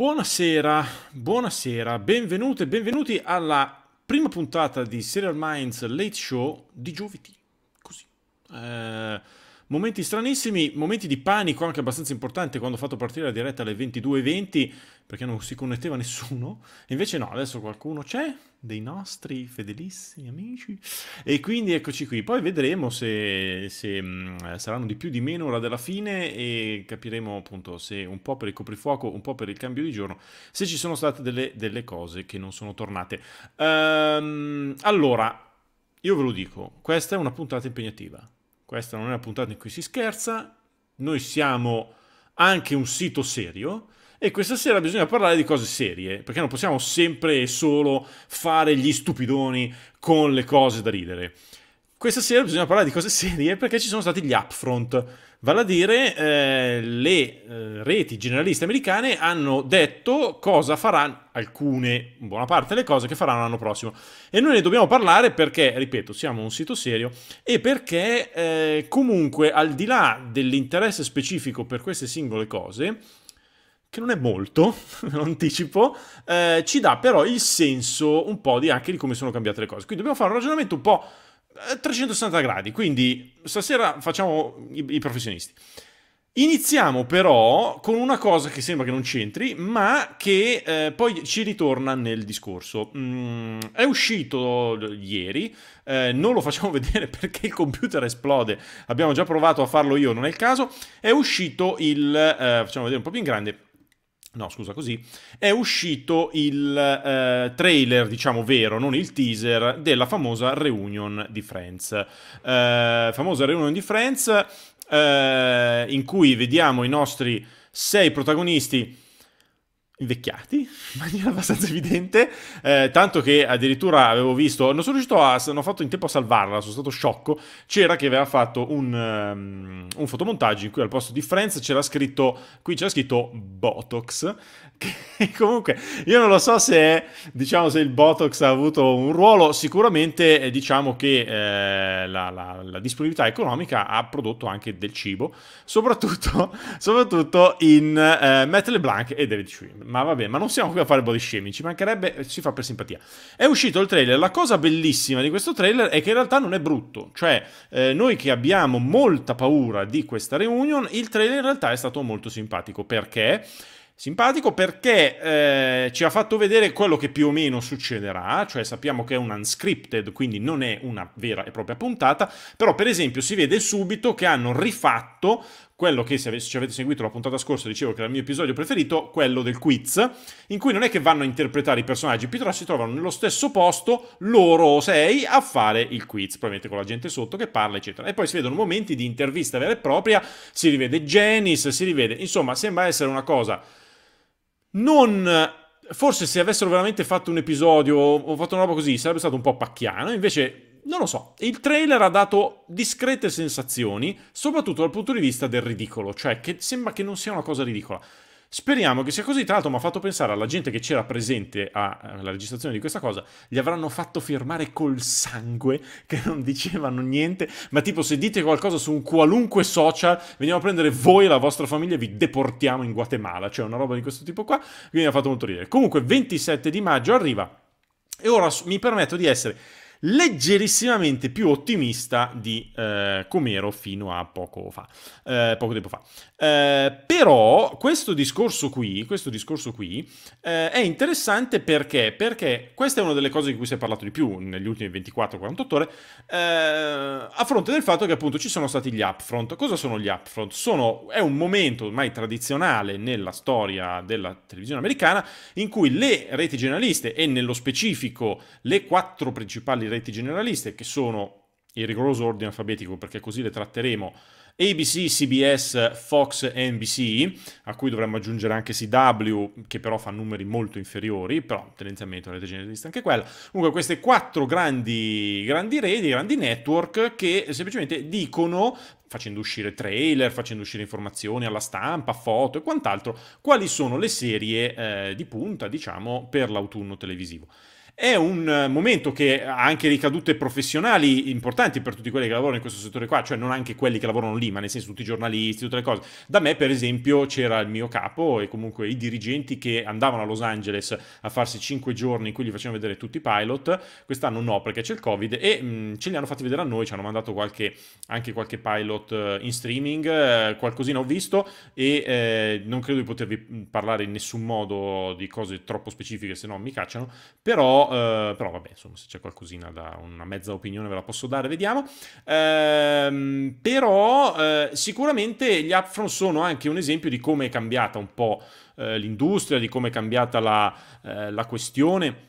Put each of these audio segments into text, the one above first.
Buonasera, buonasera, benvenute benvenuti alla prima puntata di Serial Minds Late Show di giovedì. Così. Eh, Momenti stranissimi, momenti di panico anche abbastanza importante quando ho fatto partire la diretta alle 22.20 perché non si connetteva nessuno. E invece no, adesso qualcuno c'è, dei nostri fedelissimi amici. E quindi eccoci qui. Poi vedremo se, se mh, mm, saranno di più di meno ora della fine e capiremo appunto se un po' per il coprifuoco, un po' per il cambio di giorno, se ci sono state delle, delle cose che non sono tornate. Ehm, allora, io ve lo dico, questa è una puntata impegnativa. Questa non è una puntata in cui si scherza. Noi siamo anche un sito serio e questa sera bisogna parlare di cose serie, perché non possiamo sempre e solo fare gli stupidoni con le cose da ridere. Questa sera bisogna parlare di cose serie perché ci sono stati gli upfront Vale a dire, eh, le eh, reti generaliste americane hanno detto cosa faranno alcune, buona parte delle cose che faranno l'anno prossimo. E noi ne dobbiamo parlare perché, ripeto, siamo un sito serio e perché eh, comunque al di là dell'interesse specifico per queste singole cose, che non è molto, lo anticipo, eh, ci dà però il senso un po' di anche di come sono cambiate le cose. Quindi dobbiamo fare un ragionamento un po' 360 eh, gradi, quindi stasera facciamo i, i, professionisti. Iniziamo però con una cosa che sembra che non c'entri, ma che eh, poi ci ritorna nel discorso. Mm, è uscito ieri, eh, non lo facciamo vedere perché il computer esplode, abbiamo già provato a farlo io, non è il caso. È uscito il, eh, facciamo vedere un po' più in grande, No, scusa, così. È uscito il eh, trailer, diciamo vero, non il teaser, della famosa reunion di Friends. Eh, famosa reunion di Friends eh, in cui vediamo i nostri sei protagonisti invecchiati in maniera abbastanza evidente, eh, tanto che addirittura avevo visto, non sono riuscito a, non ho fatto in tempo a salvarla, sono stato sciocco, c'era che aveva fatto un, um, un, fotomontaggio in cui al posto di Friends c'era scritto, qui c'era scritto Botox, che comunque io non lo so se, diciamo, se il Botox ha avuto un ruolo, sicuramente eh, diciamo che eh, la, la, la, disponibilità economica ha prodotto anche del cibo, soprattutto, soprattutto in eh, Matt LeBlanc e David Schwimmer ma vabbè, ma non siamo qui a fare body shaming, ci mancherebbe, si fa per simpatia. È uscito il trailer, la cosa bellissima di questo trailer è che in realtà non è brutto, cioè eh, noi che abbiamo molta paura di questa reunion, il trailer in realtà è stato molto simpatico, perché simpatico perché eh, ci ha fatto vedere quello che più o meno succederà, cioè sappiamo che è un unscripted, quindi non è una vera e propria puntata, però per esempio si vede subito che hanno rifatto quello che se ci avete seguito la puntata scorsa dicevo che era il mio episodio preferito, quello del quiz, in cui non è che vanno a interpretare i personaggi, piuttosto si trovano nello stesso posto loro sei a fare il quiz, probabilmente con la gente sotto che parla, eccetera. E poi si vedono momenti di intervista vera e propria, si rivede Janice, si rivede, insomma, sembra essere una cosa non forse se avessero veramente fatto un episodio o fatto una roba così sarebbe stato un po' pacchiano, invece non lo so, il trailer ha dato discrete sensazioni, soprattutto dal punto di vista del ridicolo, cioè che sembra che non sia una cosa ridicola. Speriamo che sia così, tra l'altro mi ha fatto pensare alla gente che c'era presente alla eh, registrazione di questa cosa, gli avranno fatto firmare col sangue che non dicevano niente, ma tipo se dite qualcosa su un qualunque social, veniamo a prendere voi e la vostra famiglia e vi deportiamo in Guatemala, cioè una roba di questo tipo qua, quindi mi ha fatto molto ridere. Comunque 27 di maggio arriva e ora mi permetto di essere leggerissimamente più ottimista di eh, come ero fino a poco fa, eh, poco tempo fa. Eh, però questo discorso qui, questo discorso qui eh, è interessante perché? perché? questa è una delle cose di cui si è parlato di più negli ultimi 24-48 ore, eh, a fronte del fatto che appunto ci sono stati gli upfront. Cosa sono gli upfront? Sono, è un momento ormai tradizionale nella storia della televisione americana in cui le reti generaliste e nello specifico le quattro principali reti generaliste che sono in rigoroso ordine alfabetico perché così le tratteremo ABC, CBS, Fox e NBC, a cui dovremmo aggiungere anche CW, che però fa numeri molto inferiori, però tendenzialmente la rete generalista anche quella. Comunque queste quattro grandi, grandi reti, grandi network che semplicemente dicono facendo uscire trailer, facendo uscire informazioni alla stampa, foto e quant'altro, quali sono le serie eh, di punta, diciamo, per l'autunno televisivo è un eh, momento che ha anche ricadute professionali importanti per tutti quelli che lavorano in questo settore qua, cioè non anche quelli che lavorano lì, ma nel senso tutti i giornalisti, tutte le cose. Da me, per esempio, c'era il mio capo e comunque i dirigenti che andavano a Los Angeles a farsi 5 giorni in cui gli facevano vedere tutti i pilot. Quest'anno no, perché c'è il Covid e mh, mm, ce li hanno fatti vedere a noi, ci hanno mandato qualche, anche qualche pilot eh, in streaming, eh, qualcosina ho visto e eh, non credo di potervi mm, parlare in nessun modo di cose troppo specifiche, se no mi cacciano, però eh, però vabbè, insomma, se c'è qualcosina da una mezza opinione ve la posso dare, vediamo. Ehm, però eh, sicuramente gli upfront sono anche un esempio di come è cambiata un po' eh, l'industria, di come è cambiata la, eh, la questione.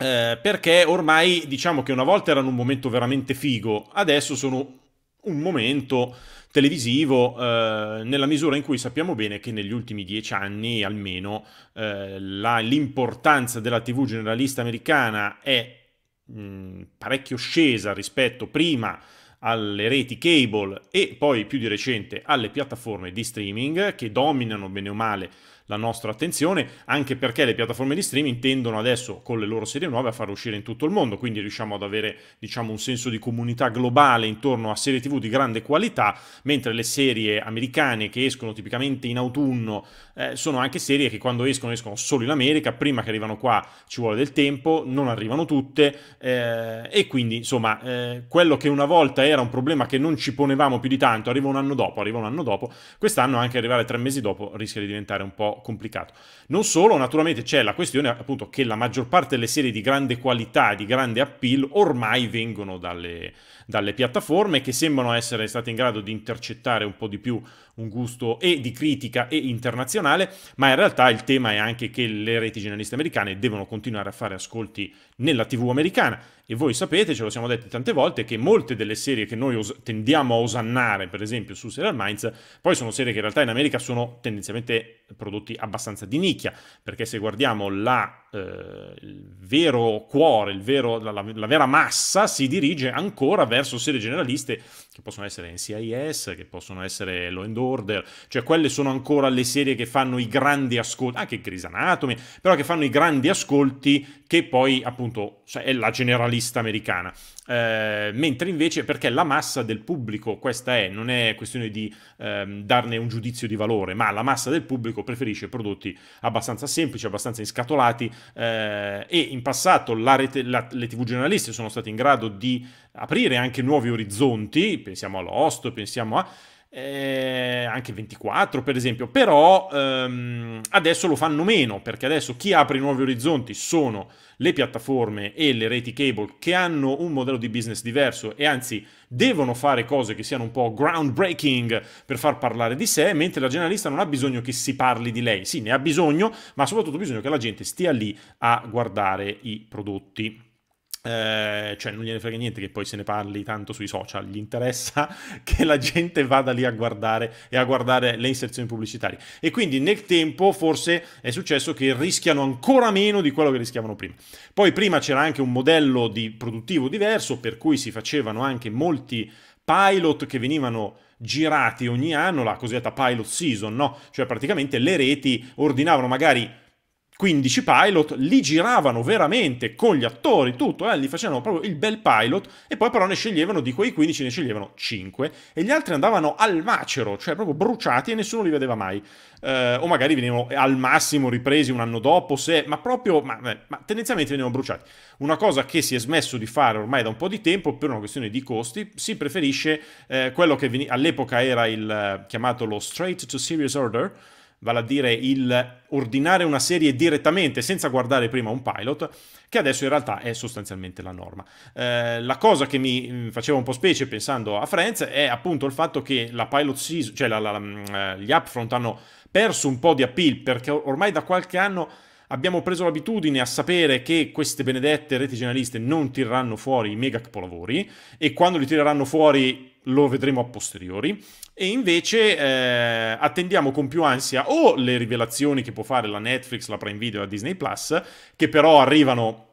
Eh, perché ormai diciamo che una volta erano un momento veramente figo, adesso sono un momento televisivo eh, nella misura in cui sappiamo bene che negli ultimi dieci anni almeno eh, la, l'importanza della tv generalista americana è mh, mm, parecchio scesa rispetto prima alle reti cable e poi più di recente alle piattaforme di streaming che dominano bene o male la nostra attenzione, anche perché le piattaforme di streaming tendono adesso con le loro serie nuove a far uscire in tutto il mondo, quindi riusciamo ad avere diciamo, un senso di comunità globale intorno a serie TV di grande qualità, mentre le serie americane che escono tipicamente in autunno eh, sono anche serie che quando escono escono solo in America, prima che arrivano qua ci vuole del tempo, non arrivano tutte eh, e quindi insomma eh, quello che una volta era un problema che non ci ponevamo più di tanto, arriva un anno dopo, arriva un anno dopo, quest'anno anche arrivare tre mesi dopo rischia di diventare un po' complicato. Non solo, naturalmente c'è la questione appunto che la maggior parte delle serie di grande qualità, e di grande appeal, ormai vengono dalle, dalle piattaforme che sembrano essere state in grado di intercettare un po' di più un gusto e di critica e internazionale, ma in realtà il tema è anche che le reti giornaliste americane devono continuare a fare ascolti nella TV americana e voi sapete, ce lo siamo detti tante volte, che molte delle serie che noi tendiamo a osannare, per esempio su Serial Minds, poi sono serie che in realtà in America sono tendenzialmente prodotti abbastanza di nicchia, perché se guardiamo la eh, il vero cuore, il vero, la, la, la, vera massa si dirige ancora verso serie generaliste che possono essere NCIS, che possono essere Law and Order, cioè quelle sono ancora le serie che fanno i grandi ascolti, anche Grey's Anatomy, però che fanno i grandi ascolti che poi appunto cioè, è la generalista americana. Eh, mentre invece perché la massa del pubblico, questa è, non è questione di ehm, darne un giudizio di valore, ma la massa del pubblico preferisce prodotti abbastanza semplici, abbastanza inscatolati eh, e in passato la rete, la, le tv giornaliste sono state in grado di aprire anche nuovi orizzonti, pensiamo all'Ost, pensiamo a eh, anche 24 per esempio, però ehm, adesso lo fanno meno perché adesso chi apre i nuovi orizzonti sono le piattaforme e le reti cable che hanno un modello di business diverso e anzi devono fare cose che siano un po' groundbreaking per far parlare di sé, mentre la giornalista non ha bisogno che si parli di lei, sì ne ha bisogno, ma soprattutto bisogna che la gente stia lì a guardare i prodotti. Eh, cioè non gliene frega niente che poi se ne parli tanto sui social, gli interessa che la gente vada lì a guardare e a guardare le inserzioni pubblicitarie e quindi nel tempo forse è successo che rischiano ancora meno di quello che rischiavano prima. Poi prima c'era anche un modello di produttivo diverso per cui si facevano anche molti pilot che venivano girati ogni anno, la cosiddetta pilot season, no? Cioè praticamente le reti ordinavano magari 15 pilot, li giravano veramente con gli attori, tutto, eh, li facevano proprio il bel pilot e poi però ne sceglievano di quei 15 ne sceglievano 5 e gli altri andavano al macero, cioè proprio bruciati e nessuno li vedeva mai. Eh, o magari venivano al massimo ripresi un anno dopo, se, ma proprio, ma, eh, ma tendenzialmente venivano bruciati. Una cosa che si è smesso di fare ormai da un po' di tempo per una questione di costi, si preferisce eh, quello che all'epoca era il eh, chiamato lo straight to Serious order, vale a dire il ordinare una serie direttamente senza guardare prima un pilot, che adesso in realtà è sostanzialmente la norma. Eh, la cosa che mi mm, faceva un po' specie pensando a Friends è appunto il fatto che la pilot season, cioè la, la, la, mm, eh, gli upfront hanno perso un po' di appeal perché ormai da qualche anno abbiamo preso l'abitudine a sapere che queste benedette reti generaliste non tireranno fuori i mega capolavori e quando li tireranno fuori lo vedremo a posteriori. E invece eh, attendiamo con più ansia o le rivelazioni che può fare la Netflix, la Prime Video e la Disney Plus, che però arrivano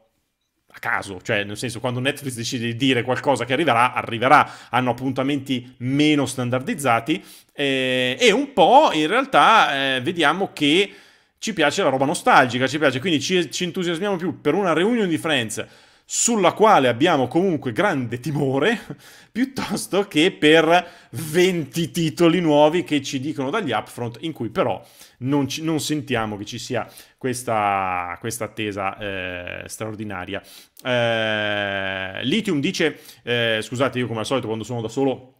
a caso, cioè nel senso quando Netflix decide di dire qualcosa che arriverà, arriverà, hanno appuntamenti meno standardizzati eh, e un po' in realtà eh, vediamo che ci piace la roba nostalgica, ci piace, quindi ci, ci entusiasmiamo più per una reunion di Friends sulla quale abbiamo comunque grande timore, piuttosto che per 20 titoli nuovi che ci dicono dagli upfront, in cui però non, ci, non sentiamo che ci sia questa, questa attesa eh, straordinaria. Eh, Lithium dice, eh, scusate io come al solito quando sono da solo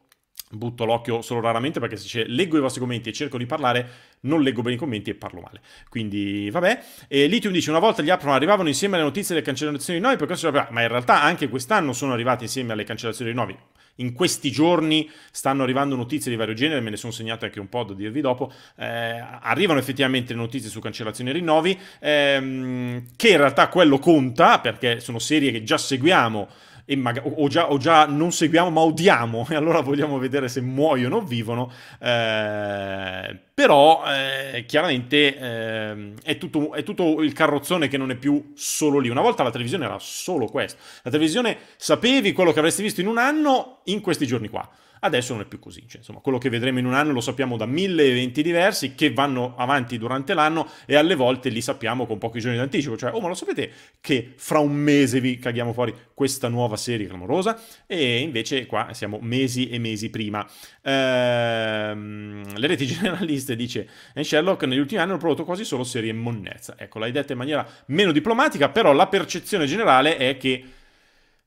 butto l'occhio solo raramente perché se dice leggo i vostri commenti e cerco di parlare, non leggo bene i commenti e parlo male. Quindi vabbè. E Lithium dice una volta gli Apron arrivavano insieme alle notizie delle cancellazioni di noi, perché ma in realtà anche quest'anno sono arrivati insieme alle cancellazioni di nuovi. In questi giorni stanno arrivando notizie di vario genere, me ne sono segnate anche un po' da dirvi dopo. Eh, arrivano effettivamente notizie su cancellazioni e rinnovi, ehm, che in realtà quello conta perché sono serie che già seguiamo mag- o, già, o, già, non seguiamo ma odiamo e allora vogliamo vedere se muoiono o vivono, eh, però eh, chiaramente eh, è, tutto, è, tutto, il carrozzone che non è più solo lì. Una volta la televisione era solo questo, la televisione sapevi quello che avresti visto in un anno in questi giorni qua. Adesso non è più così, cioè, insomma, quello che vedremo in un anno lo sappiamo da mille eventi diversi che vanno avanti durante l'anno e alle volte li sappiamo con pochi giorni d'anticipo, cioè, oh ma lo sapete che fra un mese vi caghiamo fuori questa nuova serie clamorosa e invece qua siamo mesi e mesi prima. Ehm, le reti generaliste, dice eh, Sherlock, negli ultimi anni hanno prodotto quasi solo serie monnezza. Ecco, l'hai detta in maniera meno diplomatica, però la percezione generale è che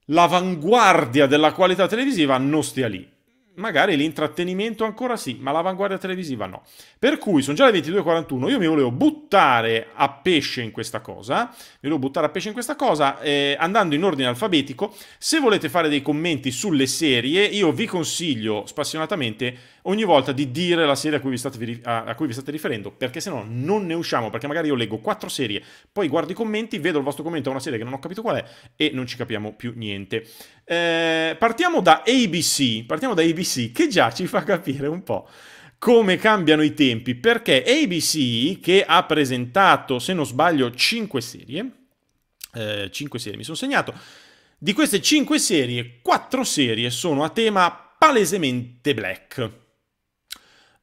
l'avanguardia della qualità televisiva non stia lì magari l'intrattenimento ancora sì, ma l'avanguardia televisiva no. Per cui sono già le 22.41, io mi volevo buttare a pesce in questa cosa, mi volevo buttare a pesce in questa cosa eh, andando in ordine alfabetico. Se volete fare dei commenti sulle serie, io vi consiglio spassionatamente ogni volta di dire la serie a cui vi state, a, cui vi state riferendo, perché se no non ne usciamo, perché magari io leggo quattro serie, poi guardo i commenti, vedo il vostro commento a una serie che non ho capito qual è e non ci capiamo più niente. Eh, partiamo da ABC, partiamo da ABC che già ci fa capire un po' come cambiano i tempi, perché ABC, che ha presentato, se non sbaglio, 5 serie, eh, 5 serie mi sono segnato, di queste 5 serie, 4 serie sono a tema palesemente black.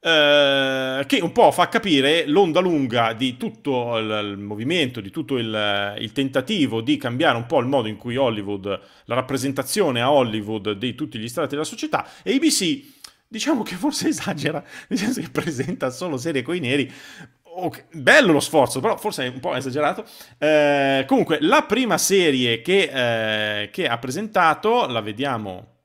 Eh, che un po' fa capire l'onda lunga di tutto il, il movimento, di tutto il, il, tentativo di cambiare un po' il modo in cui Hollywood, la rappresentazione a Hollywood di tutti gli strati della società e ABC diciamo che forse esagera, nel senso che presenta solo serie coi neri. Okay. Bello lo sforzo, però forse è un po' esagerato. Eh, comunque, la prima serie che, eh, che ha presentato, la vediamo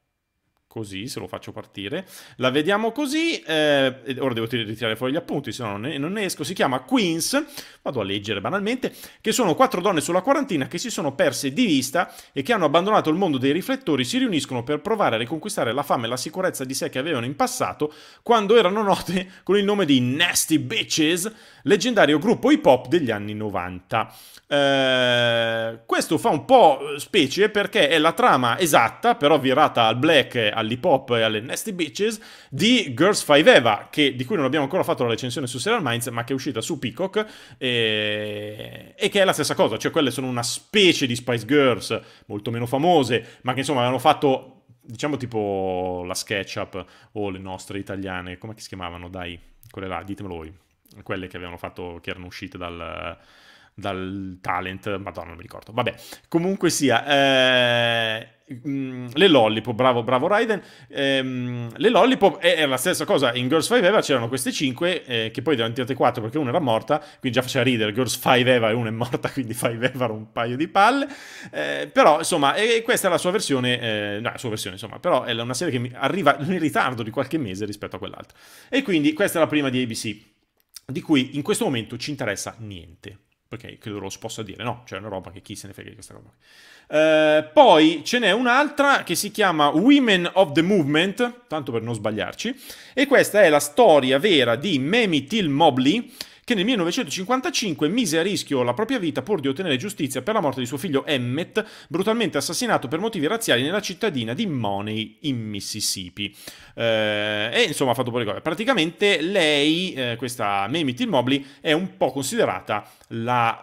così, se lo faccio partire. La vediamo così, eh, ora devo ritirare fuori gli appunti, se no non, ne esco. Si chiama Queens, vado a leggere banalmente, che sono quattro donne sulla quarantina che si sono perse di vista e che hanno abbandonato il mondo dei riflettori, si riuniscono per provare a riconquistare la fama e la sicurezza di sé che avevano in passato, quando erano note con il nome di Nasty Bitches leggendario gruppo hip hop degli anni 90. Eh, questo fa un po' specie perché è la trama esatta, però virata al black, all'hip hop e alle nasty bitches, di Girls 5 Eva, che, di cui non abbiamo ancora fatto la recensione su Serial Minds, ma che è uscita su Peacock e, e che è la stessa cosa, cioè quelle sono una specie di Spice Girls, molto meno famose, ma che insomma avevano fatto diciamo tipo la SketchUp o le nostre italiane, come si chiamavano? Dai, quelle là, ditemelo voi quelle che avevano fatto, che erano uscite dal, dal talent, madonna non mi ricordo, vabbè, comunque sia, eh, mm, le lollipop, bravo, bravo Raiden, ehm, le lollipop è, eh, è, la stessa cosa, in Girls 5 Eva c'erano queste 5 eh, che poi erano diventate 4 perché una era morta, quindi già faceva ridere, Girls 5 Eva e una è morta, quindi 5 Eva era un paio di palle, eh, però insomma, e questa è la sua versione, eh, no, la sua versione insomma, però è una serie che arriva in ritardo di qualche mese rispetto a quell'altra, e quindi questa è la prima di ABC di cui in questo momento ci interessa niente. Perché credo lo si possa dire, no, c'è una roba che chi se ne frega di questa roba. Eh, poi ce n'è un'altra che si chiama Women of the Movement, tanto per non sbagliarci, e questa è la storia vera di Mamie Till Mobley, che nel 1955 mise a rischio la propria vita pur di ottenere giustizia per la morte di suo figlio Emmett, brutalmente assassinato per motivi razziali nella cittadina di Money, in Mississippi eh, e insomma ha fatto pure cose. Praticamente lei, eh, questa Mamie Tilmobli, è un po' considerata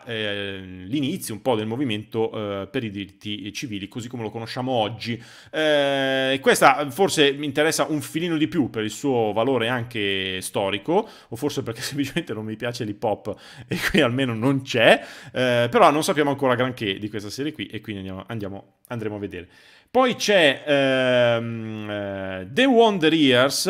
eh, l'inizio un po' del movimento eh, per i diritti civili, così come lo conosciamo oggi. Eh, questa forse mi interessa un filino di più per il suo valore anche storico, o forse perché semplicemente non mi piace l'hip hop e qui almeno non c'è, eh, però non sappiamo ancora granché di questa serie qui e quindi andiamo, andiamo, andremo a vedere. Poi c'è ehm, eh, The Wonder Years,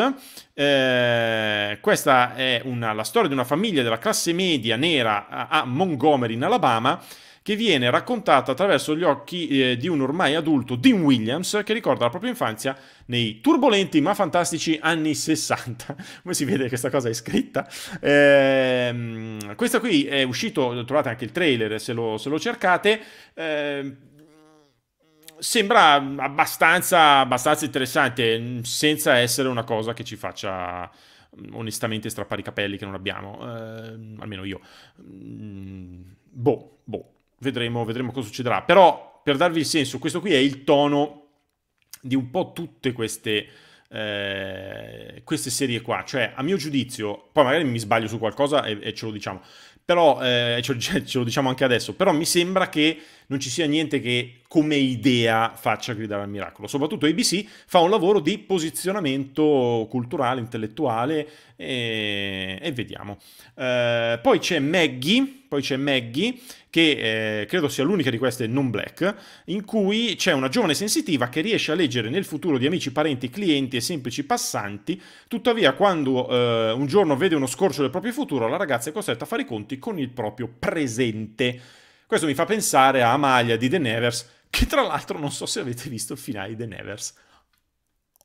eh, questa è una, la storia di una famiglia della classe media nera a, a Montgomery in Alabama che viene raccontata attraverso gli occhi eh, di un ormai adulto Dean Williams che ricorda la propria infanzia nei turbolenti ma fantastici anni 60. Come si vede questa cosa è scritta. Eh, questa qui è uscito, trovate anche il trailer se lo, se lo cercate. Eh, sembra mm, abbastanza, abbastanza interessante, mm, senza essere una cosa che ci faccia mm, onestamente strappare i capelli che non abbiamo, eh, almeno io. Boh, boh, vedremo, vedremo cosa succederà. Però, per darvi il senso, questo qui è il tono di un po' tutte queste... Eh, queste serie qua. Cioè, a mio giudizio, poi magari mi sbaglio su qualcosa e, e ce lo diciamo, però eh, ce, ce, lo diciamo anche adesso, però mi sembra che non ci sia niente che come idea faccia gridare al miracolo. Soprattutto ABC fa un lavoro di posizionamento culturale, intellettuale e, e vediamo. Eh, poi c'è Maggie, poi c'è Maggie che eh, credo sia l'unica di queste non black, in cui c'è una giovane sensitiva che riesce a leggere nel futuro di amici, parenti, clienti e semplici passanti, tuttavia quando eh, un giorno vede uno scorcio del proprio futuro, la ragazza è costretta a fare i conti con il proprio presente questo mi fa pensare a Amalia di The Nevers, che tra l'altro non so se avete visto il finale di The Nevers.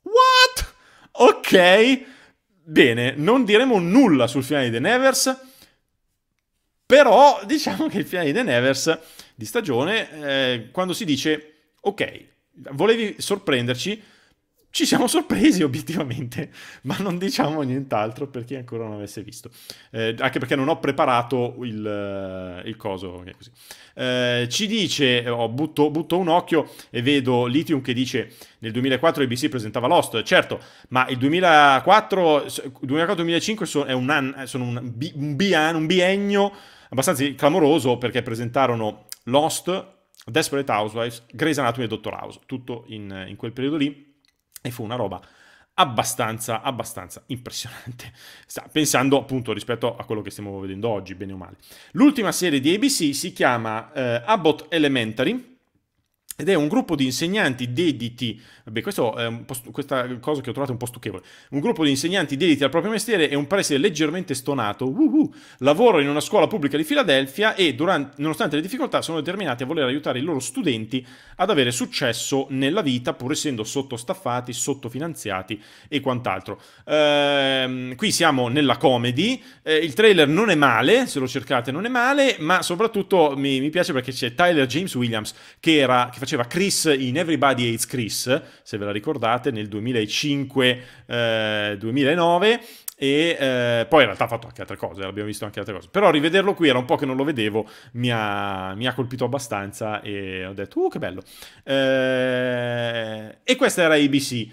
What? Ok, bene, non diremo nulla sul finale di The Nevers, però diciamo che il finale di The Nevers di stagione, eh, quando si dice, ok, volevi sorprenderci, ci siamo sorpresi obiettivamente, ma non diciamo nient'altro per chi ancora non avesse visto. Eh, anche perché non ho preparato il, eh, il coso. Eh, ci dice, oh, butto, butto, un occhio e vedo Lithium che dice nel 2004 ABC presentava Lost, certo, ma il 2004-2005 è un, an, sono un, un, bian, un biennio abbastanza clamoroso perché presentarono Lost, Desperate Housewives, Grey's Anatomy e Dr. House, tutto in, in quel periodo lì e fu una roba abbastanza, abbastanza impressionante, Sta pensando appunto rispetto a quello che stiamo vedendo oggi, bene o male. L'ultima serie di ABC si chiama eh, Abbott Elementary, ed è un gruppo di insegnanti dediti, beh, questa cosa che ho trovato un po' stucchevole, un gruppo di insegnanti dediti al proprio mestiere e un preside leggermente stonato, uh, uh Lavoro in una scuola pubblica di Filadelfia e durante, nonostante le difficoltà sono determinati a voler aiutare i loro studenti ad avere successo nella vita pur essendo sottostaffati, sottofinanziati e quant'altro. Ehm, qui siamo nella comedy, eh, il trailer non è male, se lo cercate non è male, ma soprattutto mi, mi piace perché c'è Tyler James Williams che era... Che faceva Chris in Everybody Hates Chris, se ve la ricordate, nel 2005-2009 eh, e eh, poi in realtà ha fatto anche altre cose, l'abbiamo visto anche altre cose, però rivederlo qui era un po' che non lo vedevo, mi ha, mi ha colpito abbastanza e ho detto, uh che bello. Eh, e questa era ABC.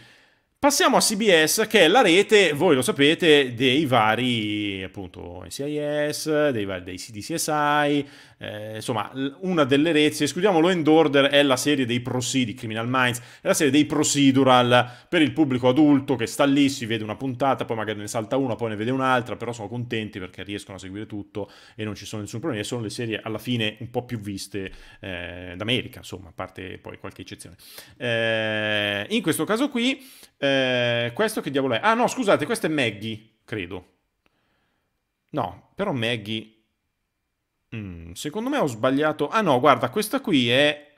Passiamo a CBS, che è la rete, voi lo sapete, dei vari, appunto, NCIS, dei vari dei CDCSI, eh, insomma, una delle rezze, escludiamo lo end order, è la serie dei procedi, Criminal Minds, è la serie dei procedural per il pubblico adulto che sta lì, si vede una puntata, poi magari ne salta una, poi ne vede un'altra, però sono contenti perché riescono a seguire tutto e non ci sono nessun problema, e sono le serie alla fine un po' più viste eh, d'America, insomma, a parte poi qualche eccezione. Eh, in questo caso qui, eh, questo che diavolo è? Ah no, scusate, questa è Maggie, credo. No, però Maggie Mm, secondo me ho sbagliato. Ah no, guarda, questa qui è...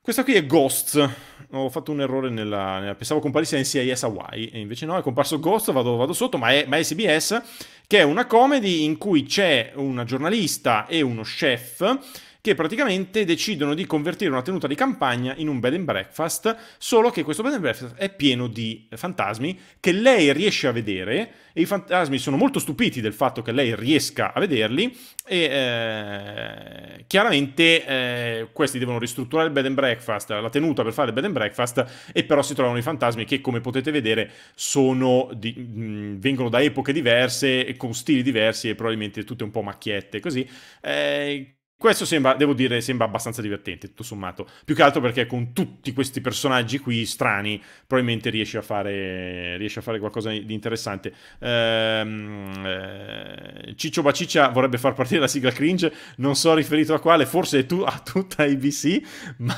Questa qui è Ghosts. Ho fatto un errore nella... nella... Pensavo comparisse NCIS Hawaii, e invece no, è comparso Ghost, vado, vado sotto, ma è, ma è CBS, che è una comedy in cui c'è una giornalista e uno chef che praticamente decidono di convertire una tenuta di campagna in un bed and breakfast, solo che questo bed and breakfast è pieno di fantasmi che lei riesce a vedere e i fantasmi sono molto stupiti del fatto che lei riesca a vederli e eh, chiaramente eh, questi devono ristrutturare il bed and breakfast, la tenuta per fare il bed and breakfast e però si trovano i fantasmi che come potete vedere sono di, mh, vengono da epoche diverse e con stili diversi e probabilmente tutte un po' macchiette così. Eh, questo sembra, devo dire, sembra abbastanza divertente, tutto sommato. Più che altro perché con tutti questi personaggi qui strani, probabilmente riesci a fare, riesci a fare qualcosa di interessante. Ehm, eh, Ciccio Baciccia vorrebbe far partire la sigla cringe, non so riferito a quale, forse tu a tutta IBC, ma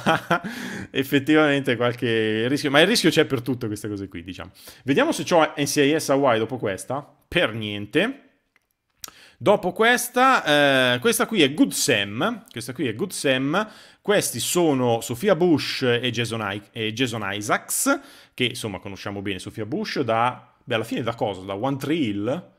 effettivamente qualche rischio. Ma il rischio c'è per tutte queste cose qui, diciamo. Vediamo se ho NCIS Hawaii dopo questa. Per niente. Dopo questa, eh, questa qui è Good Sam, questa qui è Good Sam, questi sono Sofia Bush e Jason, I e Jason Isaacs, che insomma conosciamo bene Sofia Bush da, beh alla fine da cosa? Da One Tree Hill,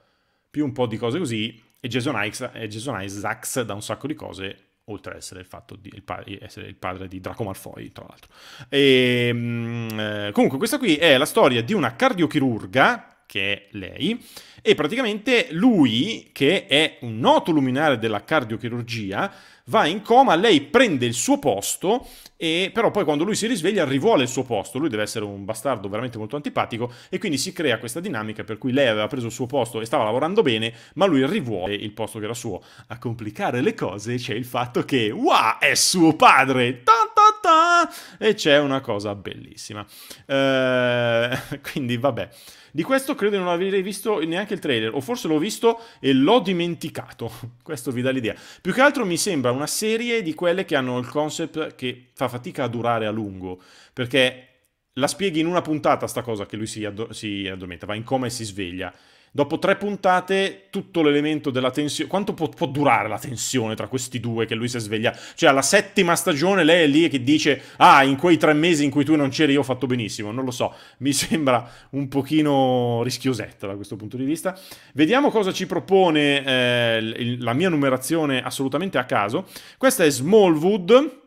più un po' di cose così, e Jason, Isaacs, e Jason Isaacs da un sacco di cose oltre ad essere il, fatto di, il pa essere il padre di Draco Malfoy, tra l'altro. Ehm, eh, comunque, questa qui è la storia di una cardiochirurga, che è lei, e praticamente lui, che è un noto luminare della cardiochirurgia, va in coma, lei prende il suo posto, e, però poi quando lui si risveglia rivuole il suo posto, lui deve essere un bastardo veramente molto antipatico e quindi si crea questa dinamica per cui lei aveva preso il suo posto e stava lavorando bene, ma lui rivuole il posto che era suo. A complicare le cose c'è il fatto che, wow, è suo padre! Tanto e c'è una cosa bellissima. Eh, quindi vabbè. Di questo credo non avrei visto neanche il trailer, o forse l'ho visto e l'ho dimenticato. Questo vi dà l'idea. Più che altro mi sembra una serie di quelle che hanno il concept che fa fatica a durare a lungo, perché la spieghi in una puntata sta cosa che lui si, addormenta, va in coma e si sveglia. Dopo tre puntate, tutto l'elemento della tensione. Quanto può, può, durare la tensione tra questi due che lui si è svegliato? Cioè, alla settima stagione lei è lì che dice: Ah, in quei tre mesi in cui tu non c'eri, io ho fatto benissimo. Non lo so, mi sembra un pochino rischiosetta da questo punto di vista. Vediamo cosa ci propone eh, la mia numerazione assolutamente a caso. Questa è Smallwood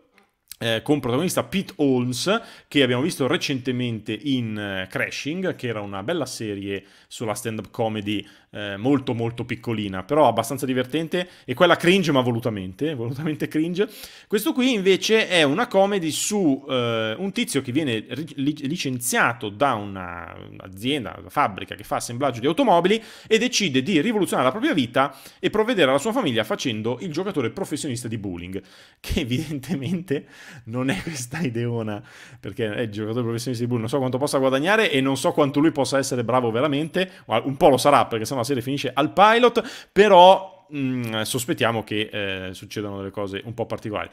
eh, con protagonista Pete Holmes, che abbiamo visto recentemente in eh, Crashing, che era una bella serie sulla stand-up comedy eh, molto molto piccolina, però abbastanza divertente e quella cringe ma volutamente, volutamente cringe. Questo qui invece è una comedy su eh, un tizio che viene licenziato da un'azienda, una fabbrica che fa assemblaggio di automobili e decide di rivoluzionare la propria vita e provvedere alla sua famiglia facendo il giocatore professionista di bowling, che evidentemente non è questa ideona, perché è il giocatore professionista di bowling, non so quanto possa guadagnare e non so quanto lui possa essere bravo veramente, un po' lo sarà perché sennò la serie finisce al pilot, però mh, mm, sospettiamo che eh, succedano delle cose un po' particolari.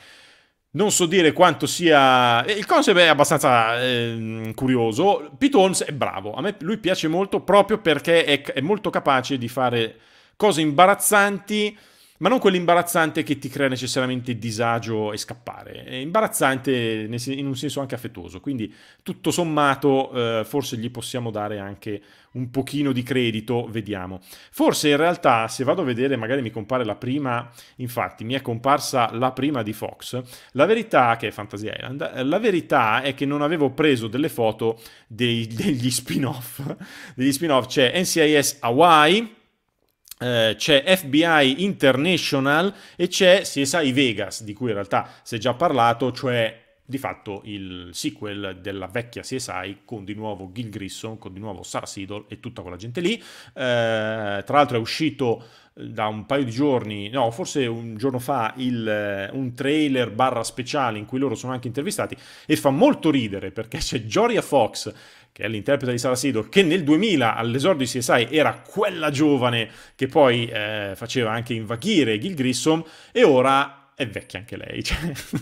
Non so dire quanto sia... Eh, il concept è abbastanza eh, curioso. Pete Holmes è bravo, a me lui piace molto proprio perché è, è molto capace di fare cose imbarazzanti ma non quell'imbarazzante che ti crea necessariamente disagio e scappare, è imbarazzante in un senso anche affettuoso, quindi tutto sommato eh, forse gli possiamo dare anche un pochino di credito, vediamo. Forse in realtà se vado a vedere magari mi compare la prima, infatti mi è comparsa la prima di Fox, la verità che è Fantasy Island, eh, la verità è che non avevo preso delle foto dei, degli spin-off, degli spin-off c'è cioè NCIS Hawaii, eh, c'è FBI International e c'è CSI Vegas, di cui in realtà si è già parlato, cioè di fatto il sequel della vecchia CSI con di nuovo Gil Grissom, con di nuovo Sarah Seidel e tutta quella gente lì. Eh, tra l'altro è uscito eh, da un paio di giorni, no, forse un giorno fa, il, eh, un trailer barra speciale in cui loro sono anche intervistati e fa molto ridere perché c'è Joria Fox che è l'interprete di Sara Sidor, che nel 2000 all'esordio di CSI era quella giovane che poi eh, faceva anche invaghire Gil Grissom, e ora è vecchia anche lei, cioè,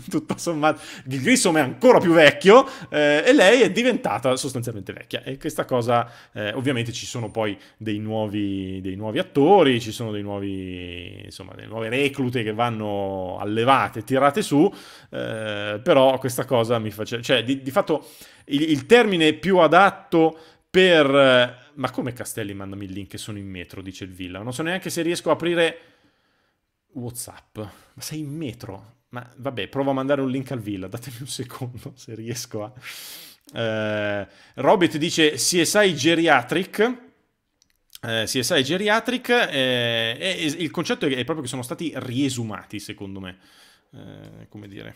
tutto sommato, Di Grissom è ancora più vecchio eh, e lei è diventata sostanzialmente vecchia e questa cosa, eh, ovviamente ci sono poi dei nuovi, dei nuovi attori, ci sono dei nuovi, insomma, delle nuove reclute che vanno allevate, tirate su, eh, però questa cosa mi faceva, cioè di, di fatto il, il termine più adatto per... Eh, ma come Castelli mandami il link, sono in metro, dice il Villa. Non so neanche se riesco a aprire WhatsApp, ma sei in metro? Ma vabbè, provo a mandare un link al villa, datemi un secondo se riesco a... Eh, Robit dice CSI Geriatric. Eh, CSI Geriatric, eh, e, e, il concetto è, è proprio che sono stati riesumati, secondo me. Eh, come dire,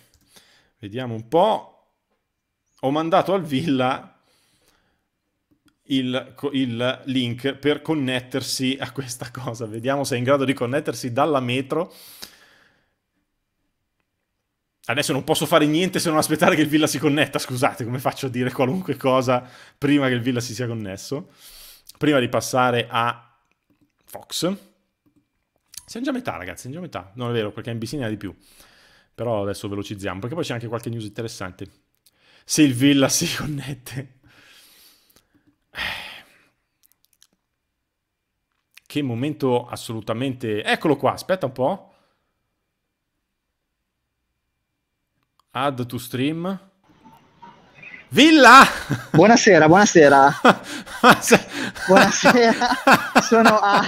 vediamo un po'. Ho mandato al villa il, il, link per connettersi a questa cosa. Vediamo se è in grado di connettersi dalla metro. Adesso non posso fare niente se non aspettare che il Villa si connetta, scusate, come faccio a dire qualunque cosa prima che il Villa si sia connesso? Prima di passare a Fox. Siamo già a metà, ragazzi, siamo già a metà. Non è vero, perché NBC ne ha di più. Però adesso velocizziamo, perché poi c'è anche qualche news interessante. Se il Villa si connette Che momento assolutamente... Eccolo qua, aspetta un po'. Add to stream. Villa! Buonasera, buonasera. buonasera, sono a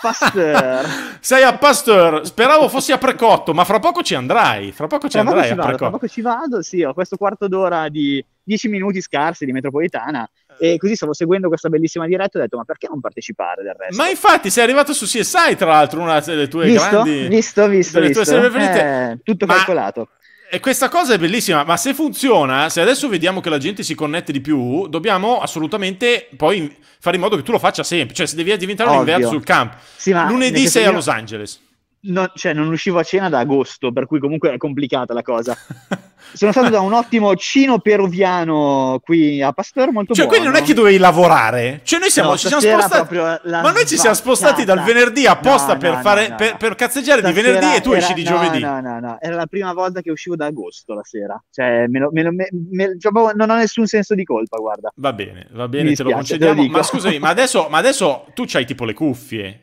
Pasteur. Sei a Pasteur, speravo fossi a Precotto, ma fra poco ci andrai, fra poco ci fra andrai poco ci vado, Fra poco ci vado, sì, ho questo quarto d'ora di 10 minuti scarsi di metropolitana. E eh. così stavo seguendo questa bellissima diretta e ho detto: Ma perché non partecipare del resto? Ma infatti, sei arrivato su CSI, tra l'altro, una delle tue visto, grandi. Visto, visto, delle visto. Tue preferite. Eh, tutto ma... calcolato. E questa cosa è bellissima, ma se funziona, se adesso vediamo che la gente si connette di più, dobbiamo assolutamente poi fare in modo che tu lo faccia sempre. Cioè, se devi diventare Ovvio. un inverno sul campo. Sì, Lunedì sei a Los Angeles non, cioè, non uscivo a cena da agosto, per cui comunque era complicata la cosa. Sono stato da un ottimo cino peruviano qui a Pastor, molto cioè, buono. Cioè, quindi non è che dovevi lavorare? Cioè, noi siamo, no, ci siamo spostati... Ma noi ci siamo spostati dal venerdì apposta no, per, no, fare, per, per, cazzeggiare stasera di venerdì e tu era, esci di giovedì. No, no, no, era la prima volta che uscivo da agosto la sera. Cioè, me lo, me lo, me, cioè boh, non ho nessun senso di colpa, guarda. Va bene, va bene, Mi te dispiace, lo concediamo. Te lo ma scusami, ma adesso, ma adesso tu c'hai tipo le cuffie.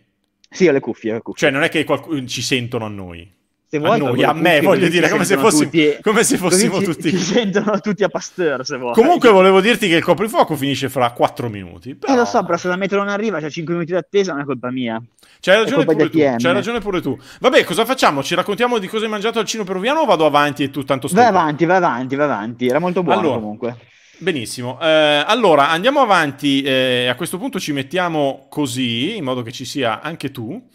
Sì, ho le cuffie. Ho le cuffie. Cioè, non è che qualc- mm, ci sentono a noi. Se vuoi, a, noi, a me, voglio dire, come se, fossimo, tutti, come se fossimo ci, tutti. Ci sentono tutti a Pasteur, se vuoi. Comunque volevo dirti che il coprifuoco finisce fra 4 minuti. Però... Eh, lo so, però se la metro non arriva, c'è 5 minuti d'attesa, non è colpa mia. C'hai ragione, pure tu. C'hai ragione pure tu. Vabbè, cosa facciamo? Ci raccontiamo di cosa hai mangiato al Cino Peruviano o vado avanti e tu tanto stai? Vai avanti, vai avanti, vai avanti. Era molto buono allora, comunque. Benissimo, eh, allora andiamo avanti, eh, a questo punto ci mettiamo così, in modo che ci sia anche tu.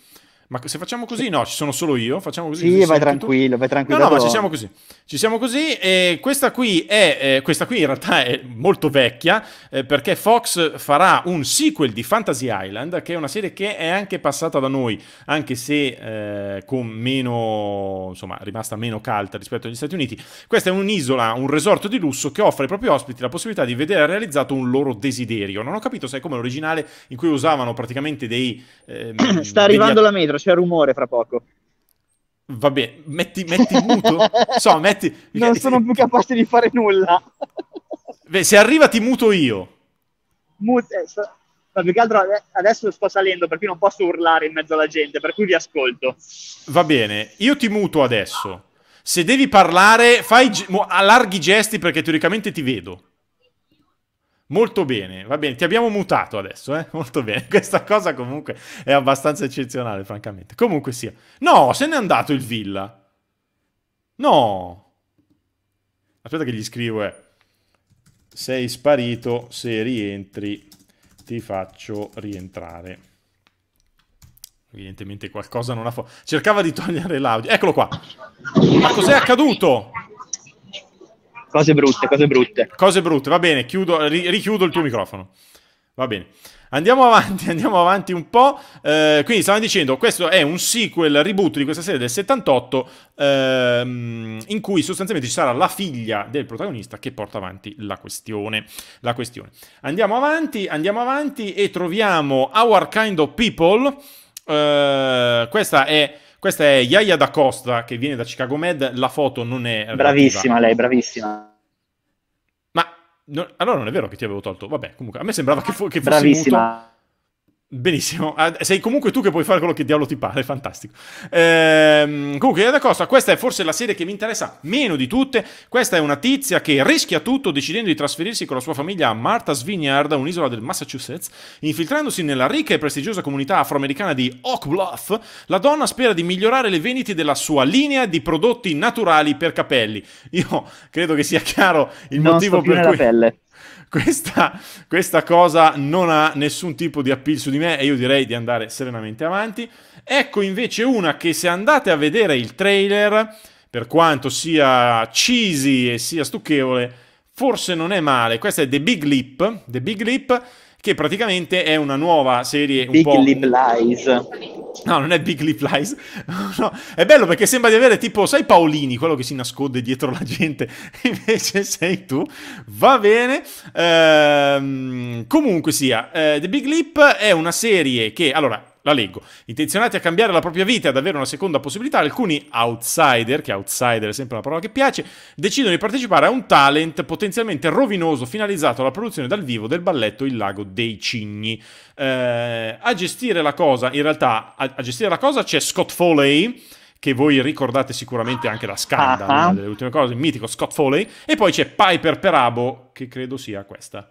Ma se facciamo così, no, ci sono solo io. Facciamo così. Sì, vai tranquillo, tu... vai tranquillo. No, no, ma ci siamo così. Ci siamo così. E questa qui è, eh, questa qui in realtà è molto vecchia eh, perché Fox farà un sequel di Fantasy Island, che è una serie che è anche passata da noi, anche se eh, con meno, insomma, rimasta meno calda rispetto agli Stati Uniti. Questa è un'isola, un resort di lusso che offre ai propri ospiti la possibilità di vedere realizzato un loro desiderio. Non ho capito se è come l'originale in cui usavano praticamente dei... Ehm, Sta arrivando degli... la metro c'è rumore fra poco. Vabbè, metti, metti muto. so, metti... Non sono più capace di fare nulla. Beh, se arriva ti muto io. Mut- eh, so- ma più che altro adesso sto salendo perché non posso urlare in mezzo alla gente, per cui vi ascolto. Va bene, io ti muto adesso. Se devi parlare, fai ge- allarghi gesti perché teoricamente ti vedo. Molto bene, va bene, ti abbiamo mutato adesso, eh? Molto bene, questa cosa comunque è abbastanza eccezionale, francamente. Comunque sia. No, se n'è andato il Villa. No. Aspetta che gli scrivo, eh. Sei sparito, se rientri ti faccio rientrare. Evidentemente qualcosa non ha... Cercava di togliere l'audio. Eccolo qua. Ma cos'è accaduto? Cose brutte, cose brutte. Cose brutte, va bene, chiudo, ri- richiudo il tuo microfono. Va bene. Andiamo avanti, andiamo avanti un po'. Eh, quindi stavamo dicendo, questo è un sequel reboot di questa serie del 78, ehm, in cui sostanzialmente ci sarà la figlia del protagonista che porta avanti la questione. La questione. Andiamo avanti, andiamo avanti e troviamo Our Kind of People. Eh, questa è questa è Yaya da Costa che viene da Chicago Med, la foto non è... Relativa. Bravissima lei, bravissima. Ma no, allora non è vero che ti avevo tolto, vabbè comunque a me sembrava che, fo- che fosse... Bravissima. Muto. Benissimo, ah, sei comunque tu che puoi fare quello che diavolo ti pare, fantastico. Ehm, comunque, Ada Costa, questa è forse la serie che mi interessa meno di tutte. Questa è una tizia che rischia tutto decidendo di trasferirsi con la sua famiglia a Martha's Vineyard, un'isola del Massachusetts. Infiltrandosi nella ricca e prestigiosa comunità afroamericana di Oak Bluff, la donna spera di migliorare le vendite della sua linea di prodotti naturali per capelli. Io credo che sia chiaro il non motivo per cui... Pelle questa, questa, cosa non ha nessun tipo di appeal su di me e io direi di andare serenamente avanti. Ecco invece una che se andate a vedere il trailer, per quanto sia cheesy e sia stucchevole, forse non è male. Questa è The Big Leap, The Big Leap che praticamente è una nuova serie un Big po'... Lip Lies. No, non è Big Lip Lies. no, è bello perché sembra di avere tipo, sai Paolini, quello che si nasconde dietro la gente, invece sei tu. Va bene. Ehm, comunque sia, eh, The Big Lip è una serie che, allora, la leggo. Intenzionati a cambiare la propria vita e ad avere una seconda possibilità, alcuni outsider, che outsider è sempre una parola che piace, decidono di partecipare a un talent potenzialmente rovinoso finalizzato alla produzione dal vivo del balletto Il lago dei cigni. Eh, a gestire la cosa, in realtà, a, a gestire la cosa c'è Scott Foley che voi ricordate sicuramente anche da Scandal, uh-huh. una delle ultime cose, il mitico Scott Foley, e poi c'è Piper Perabo, che credo sia questa.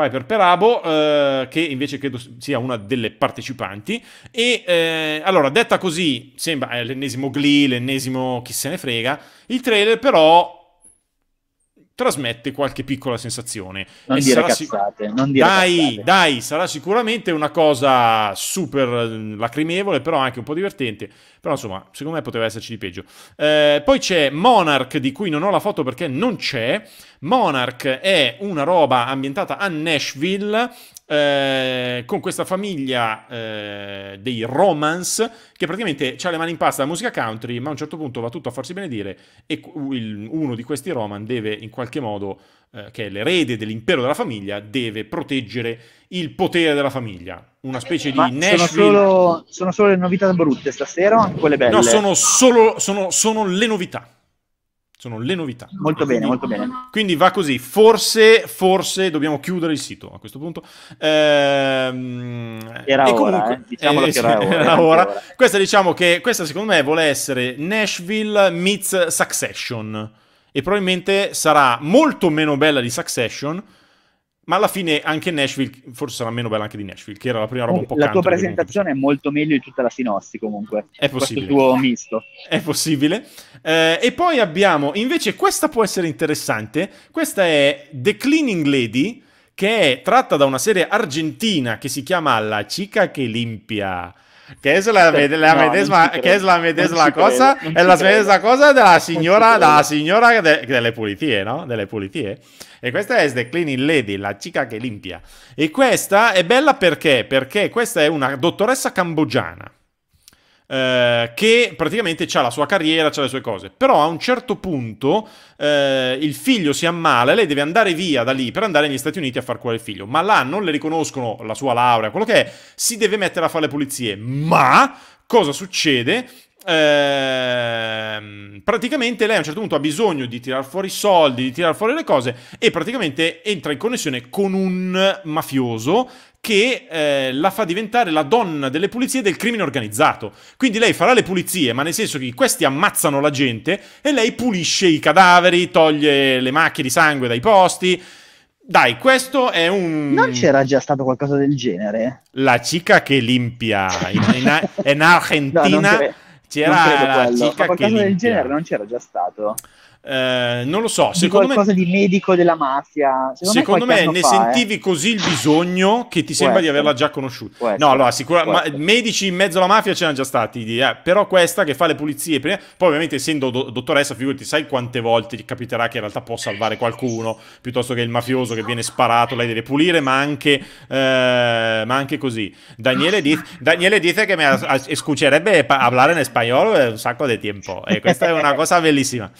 Piper Perabo, eh, che invece credo sia una delle partecipanti. E eh, allora, detta così, sembra eh, l'ennesimo Glee, l'ennesimo chi se ne frega. Il trailer però trasmette qualche piccola sensazione. Non e dire cazzate, sic- non dire dai, cazzate. dai, sarà sicuramente una cosa super mm, lacrimevole, però anche un po' divertente. Però insomma, secondo me poteva esserci di peggio. Eh, poi c'è Monarch, di cui non ho la foto perché non c'è. Monarch è una roba ambientata a Nashville eh, con questa famiglia eh, dei Romance che praticamente ha le mani in pasta la musica country, ma a un certo punto va tutto a farsi benedire e il, uno di questi Roman deve in qualche modo, eh, che è l'erede dell'impero della famiglia, deve proteggere il potere della famiglia. Una specie ma di Nashville. Sono solo, sono solo le novità brutte stasera o anche quelle belle? No, sono, solo, sono, sono le novità sono le novità. Molto bene, quindi, molto bene. Quindi va così. Forse, forse dobbiamo chiudere il sito a questo punto. Ehm, era comunque, ora, eh? Diciamolo eh, che era, ora, eh, era ora. Questa diciamo che, questa secondo me vuole essere Nashville meets Succession. E probabilmente sarà molto meno bella di Succession, ma alla fine anche Nashville, forse sarà meno bella anche di Nashville, che era la prima roba un po' La tua presentazione comunque... è molto meglio di tutta la sinossi comunque. È possibile. Il tuo misto. È possibile. Eh, e poi abbiamo, invece, questa può essere interessante. Questa è The Cleaning Lady, che è tratta da una serie argentina che si chiama La Chica che Limpia. Che è la, med- la no, medesima, che è la medesima cosa, è la medesima cosa della signora, della signora de- delle pulizie, no? Delle pulizie. E questa è The Cleaning Lady, la chica che limpia. E questa è bella perché? Perché questa è una dottoressa cambogiana eh, che praticamente ha la sua carriera, ha le sue cose. Però a un certo punto eh, il figlio si ammala e lei deve andare via da lì per andare negli Stati Uniti a far cuore il figlio. Ma là non le riconoscono la sua laurea, quello che è, si deve mettere a fare le pulizie. Ma cosa succede? Eh, praticamente lei a un certo punto ha bisogno di tirar fuori i soldi, di tirar fuori le cose e praticamente entra in connessione con un mafioso che eh, la fa diventare la donna delle pulizie del crimine organizzato. Quindi lei farà le pulizie, ma nel senso che questi ammazzano la gente e lei pulisce i cadaveri, toglie le macchie di sangue dai posti. Dai, questo è un. Non c'era già stato qualcosa del genere? La cica che limpia in, in, in Argentina. no, c'era la quello. cica che limpia. del genere non c'era già stato. Eh, non lo so, secondo di qualcosa me... di medico della mafia. Secondo, secondo me, me ne fa, sentivi eh. così il bisogno che ti sembra di averla già conosciuta. No, allora, sicuramente medici in mezzo alla mafia c'erano già stati, eh, però questa che fa le pulizie, prima... poi ovviamente essendo do- dottoressa, figurati, sai quante volte ti capiterà che in realtà può salvare qualcuno, piuttosto che il mafioso che viene sparato, lei deve pulire, ma anche, eh, ma anche così. Daniele, dice Daniele dice che mi escucherebbe parlare in spagnolo un sacco di tempo e questa è una cosa bellissima.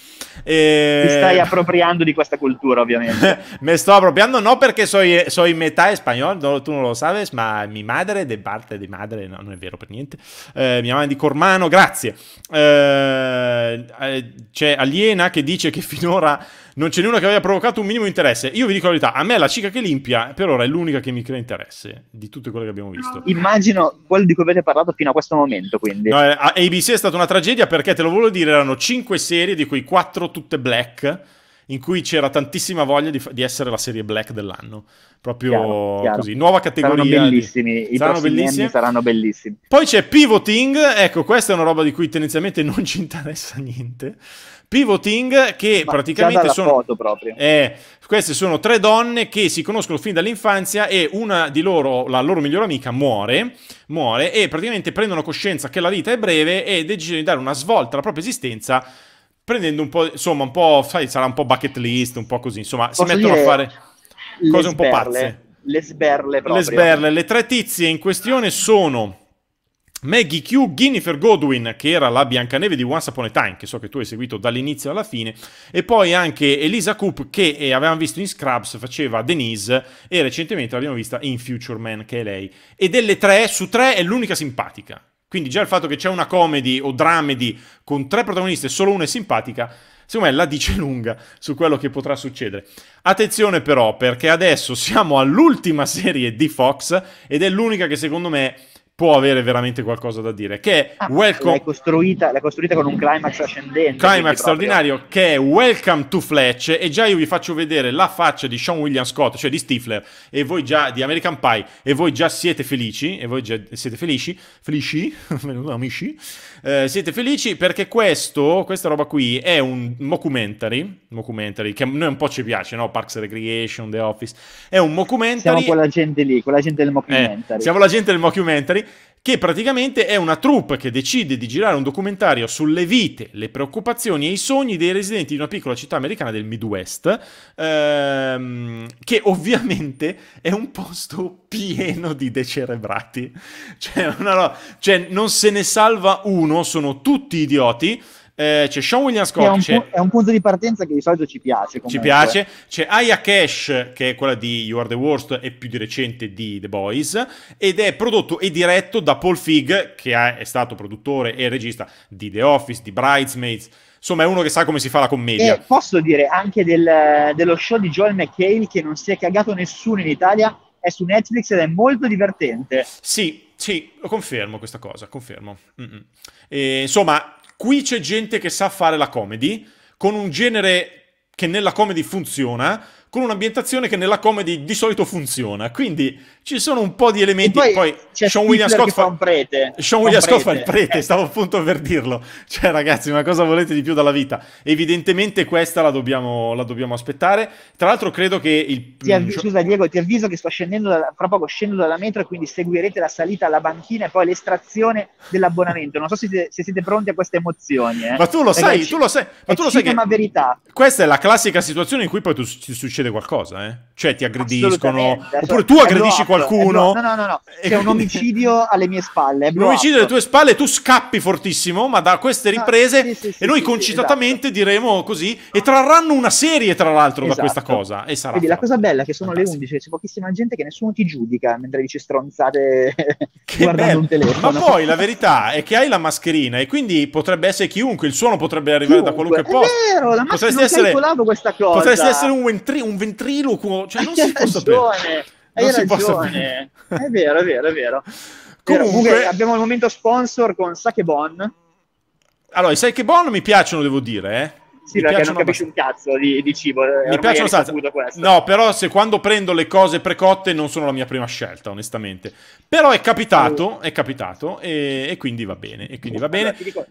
E ti eh, stai appropriando di questa cultura, ovviamente. me sto appropriando, no perché sono soy metà spagnolo, no, tu non lo sai, ma mia madre, de parte di madre, no, non è vero per niente. Eh, mia mamma di Cormano, grazie. Eh, eh, c'è Aliena che dice che finora non c'è nulla che abbia provocato un minimo interesse. Io vi dico la verità, a me la cica che limpia per ora è l'unica che mi crea interesse di tutte quelle che abbiamo visto. Immagino quello di cui avete parlato fino a questo momento, quindi. No, eh, ABC è stata una tragedia perché, te lo voglio dire, erano cinque serie, di cui quattro tutte black, in cui c'era tantissima voglia di, di, essere la serie black dell'anno. Proprio chiaro, chiaro. così, nuova categoria. Saranno bellissimi, di... i saranno bellissimi. saranno bellissimi. Poi c'è pivoting, ecco, questa è una roba di cui tendenzialmente non ci interessa niente. Pivoting che Ma praticamente sono... Eh, queste sono tre donne che si conoscono fin dall'infanzia e una di loro, la loro migliore amica, muore, muore e praticamente prendono coscienza che la vita è breve e decidono di dare una svolta alla propria esistenza prendendo un po', insomma, un po', sai, sarà un po' bucket list, un po' così, insomma, Posso si mettono a fare cose sberle, un po' pazze. Le sberle proprio. Le sberle, le tre tizie in questione sono Maggie Q, Guinevere Godwin, che era la Biancaneve di Once Upon a Time, che so che tu hai seguito dall'inizio alla fine, e poi anche Elisa Coop, che eh, avevamo visto in Scrubs, faceva Denise, e recentemente l'abbiamo vista in Future Man, che è lei. E delle tre, su tre è l'unica simpatica. Quindi già il fatto che c'è una comedy o dramedy con tre protagoniste, e solo una è simpatica, secondo me la dice lunga su quello che potrà succedere. Attenzione però, perché adesso siamo all'ultima serie di Fox, ed è l'unica che secondo me può avere veramente qualcosa da dire. Che ah, welcome... l'hai, costruita, l'hai costruita con un climax ascendente. Climax straordinario che è Welcome to Fletch. E già io vi faccio vedere la faccia di Sean William Scott, cioè di Stifler, e voi già di American Pie, e voi già siete felici. E voi già siete felici. Felici, amici. Eh, siete felici perché questo, questa roba qui è un mockumentary, mockumentary che a noi un po' ci piace, no? Parks Recreation, The Office, è un mockumentary... Siamo quella gente lì, quella gente del eh, mockumentary. Eh, siamo la gente del mockumentary che praticamente è una troupe che decide di girare un documentario sulle vite, le preoccupazioni e i sogni dei residenti di una piccola città americana del Midwest, ehm, che ovviamente è un posto pieno di decerebrati. Cioè, no, cioè, non se ne salva uno, sono tutti idioti eh, c'è Sean William Scott. È un, è un, punto di partenza che di solito ci piace. Comunque. Ci piace. C'è Aya Cash, che è quella di You Are the Worst e più di recente di The Boys, ed è prodotto e diretto da Paul Fig, che è stato produttore e regista di The Office, di Bridesmaids. Insomma, è uno che sa come si fa la commedia. E posso dire anche del, dello show di Joel McHale che non si è cagato nessuno in Italia, è su Netflix ed è molto divertente. Sì, sì, lo confermo questa cosa, confermo. E, insomma, Qui c'è gente che sa fare la comedy, con un genere che nella comedy funziona, con un'ambientazione che nella comedy di solito funziona. Quindi ci sono un po' di elementi. E poi, poi Sean William Scott fa... un prete. Sean William Scott fa il prete, stavo appunto per dirlo. Cioè, ragazzi, ma cosa volete di più dalla vita? Evidentemente questa la dobbiamo, la dobbiamo aspettare. Tra l'altro, credo che il. Ti avviso, mm, scusa, Diego, ti avviso che sto scendendo da, fra poco scendo dalla metro, quindi seguirete la salita alla banchina e poi l'estrazione dell'abbonamento. Non so se, se siete pronti a queste emozioni. Eh. Ma tu lo Perché sai, tu lo sai, ma tu lo sai che. verità. Questa è la classica situazione in cui poi tu, ti succede succede qualcosa, eh? Cioè ti aggrediscono, oppure tu eh, aggredisci eh, qualcuno. No, no, no, no. c'è un omicidio alle mie spalle. Un omicidio alle tue spalle, tu scappi fortissimo, ma da queste ah, riprese, no, sì, sì, sì, e noi concitatamente esatto. diremo così, e trarranno una serie tra l'altro esatto. da questa esatto. cosa. E sarà Quindi la cosa bella è che sono Fantastico. le 11, c'è pochissima gente che nessuno ti giudica mentre dici stronzate guardando bello. un telefono. Ma poi la verità è che hai la mascherina e quindi potrebbe essere chiunque, il suono potrebbe arrivare chiunque. da qualunque posto. È vero, la mascherina, potresti non essere, questa cosa. Potresti essere un, un un ventriloquo, cioè non si può sapere. Hai non ragione, è vero, è vero, è vero. Comunque... Comunque abbiamo il momento sponsor con Sakebon. Allora, i Sakebon mi piacciono, devo dire, eh. Sì, mi perché non capisci un cazzo di, di cibo. Eh, mi piacciono salsa. No, però se quando prendo le cose precotte non sono la mia prima scelta, onestamente. Però è capitato, è capitato e, e quindi va bene. E quindi va bene. Allora, dico,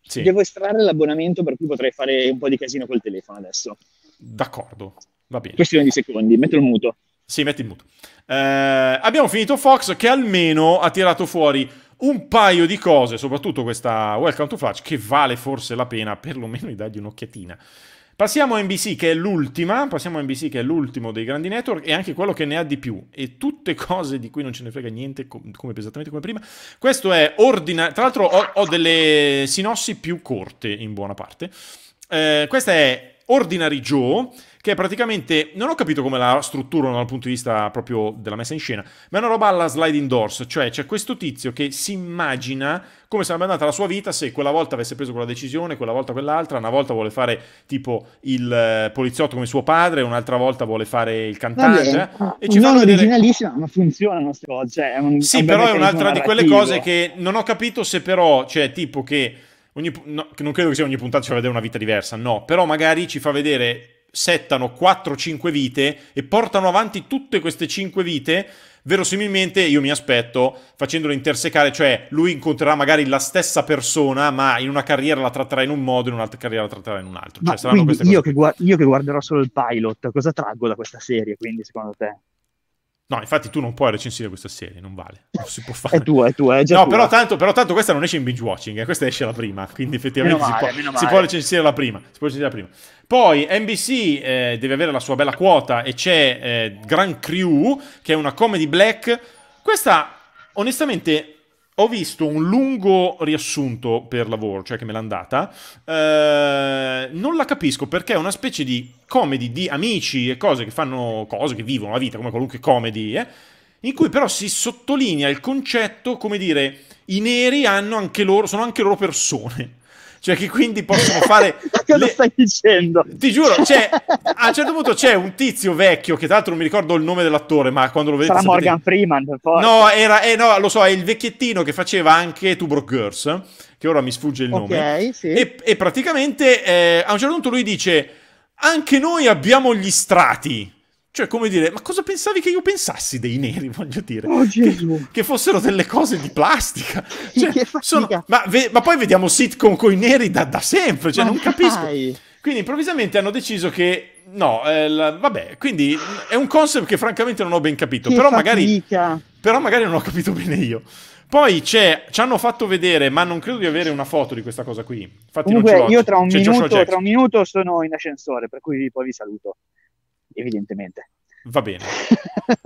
sì. Devo estrarre l'abbonamento per cui potrei fare un po' di casino col telefono adesso. D'accordo. Va bene. Questione di secondi, metto il muto. Sì, metti il muto. Eh, abbiamo finito Fox che almeno ha tirato fuori un paio di cose, soprattutto questa Welcome to Flash, che vale forse la pena perlomeno di dargli un'occhiatina. Passiamo a NBC che è l'ultima, passiamo a NBC che è l'ultimo dei grandi network e anche quello che ne ha di più e tutte cose di cui non ce ne frega niente come, esattamente come prima. Questo è ordinario, tra l'altro ho, ho, delle sinossi più corte in buona parte. Eh, questa è Ordinary Joe che praticamente non ho capito come la strutturano dal punto di vista proprio della messa in scena, ma è una roba alla sliding doors, cioè c'è questo tizio che si immagina come sarebbe andata la sua vita se quella volta avesse preso quella decisione, quella volta quell'altra, una volta vuole fare tipo il eh, poliziotto come suo padre, un'altra volta vuole fare il cantante. Eh, ah, e ci non fanno originalissima, vedere... ma funzionano queste cose. Cioè, è un, sì, è un però è un'altra narrativo. di quelle cose che non ho capito se però, cioè tipo che... Ogni, no, non credo che sia ogni puntata ci fa vedere una vita diversa, no, però magari ci fa vedere settano 4-5 vite e portano avanti tutte queste 5 vite, verosimilmente io mi aspetto facendolo intersecare, cioè lui incontrerà magari la stessa persona, ma in una carriera la tratterà in un modo in un'altra carriera la tratterà in un altro. Cioè, io, che io, che guarderò solo il pilot, cosa traggo da questa serie, quindi secondo te? No, infatti tu non puoi recensire questa serie, non vale. Non si può fare. è tua, è tua, è già No, tua. Però, tanto, però tanto questa non esce in binge watching, eh, questa esce la prima, quindi effettivamente male, si, può, si, può, recensire la prima, si può recensire la prima. Poi NBC eh, deve avere la sua bella quota e c'è eh, Grand Crew, che è una comedy black. Questa, onestamente, ho visto un lungo riassunto per lavoro, cioè che me l'ha andata. Eh, non la capisco perché è una specie di comedy di amici e cose che fanno cose, che vivono la vita come qualunque comedy, eh, in cui però si sottolinea il concetto, come dire, i neri hanno anche loro, sono anche loro persone cioè che quindi possono fare... Ma cosa le... stai dicendo? Ti giuro, cioè, a un certo punto c'è un tizio vecchio, che tra l'altro non mi ricordo il nome dell'attore, ma quando lo vedete... Sarà sapete... Morgan Freeman, per forza. No, era, eh, no, lo so, è il vecchiettino che faceva anche Two Broke Girls, che ora mi sfugge il nome. Okay, sì. e, e, praticamente eh, a un certo punto lui dice, anche noi abbiamo gli strati. Cioè, come dire, ma cosa pensavi che io pensassi dei neri, voglio dire? Oh, che, che, fossero delle cose di plastica. Cioè, sono, ma, ve, ma, poi vediamo sitcom con i neri da, da sempre, cioè, ma non dai. capisco. Quindi improvvisamente hanno deciso che no, eh, la, vabbè, quindi è un concept che francamente non ho ben capito, però magari, però magari, non ho capito bene io. Poi ci hanno fatto vedere, ma non credo di avere una foto di questa cosa qui. Infatti Comunque, io tra un, minuto, tra un, minuto, sono in ascensore, per cui poi vi saluto evidentemente. Va bene.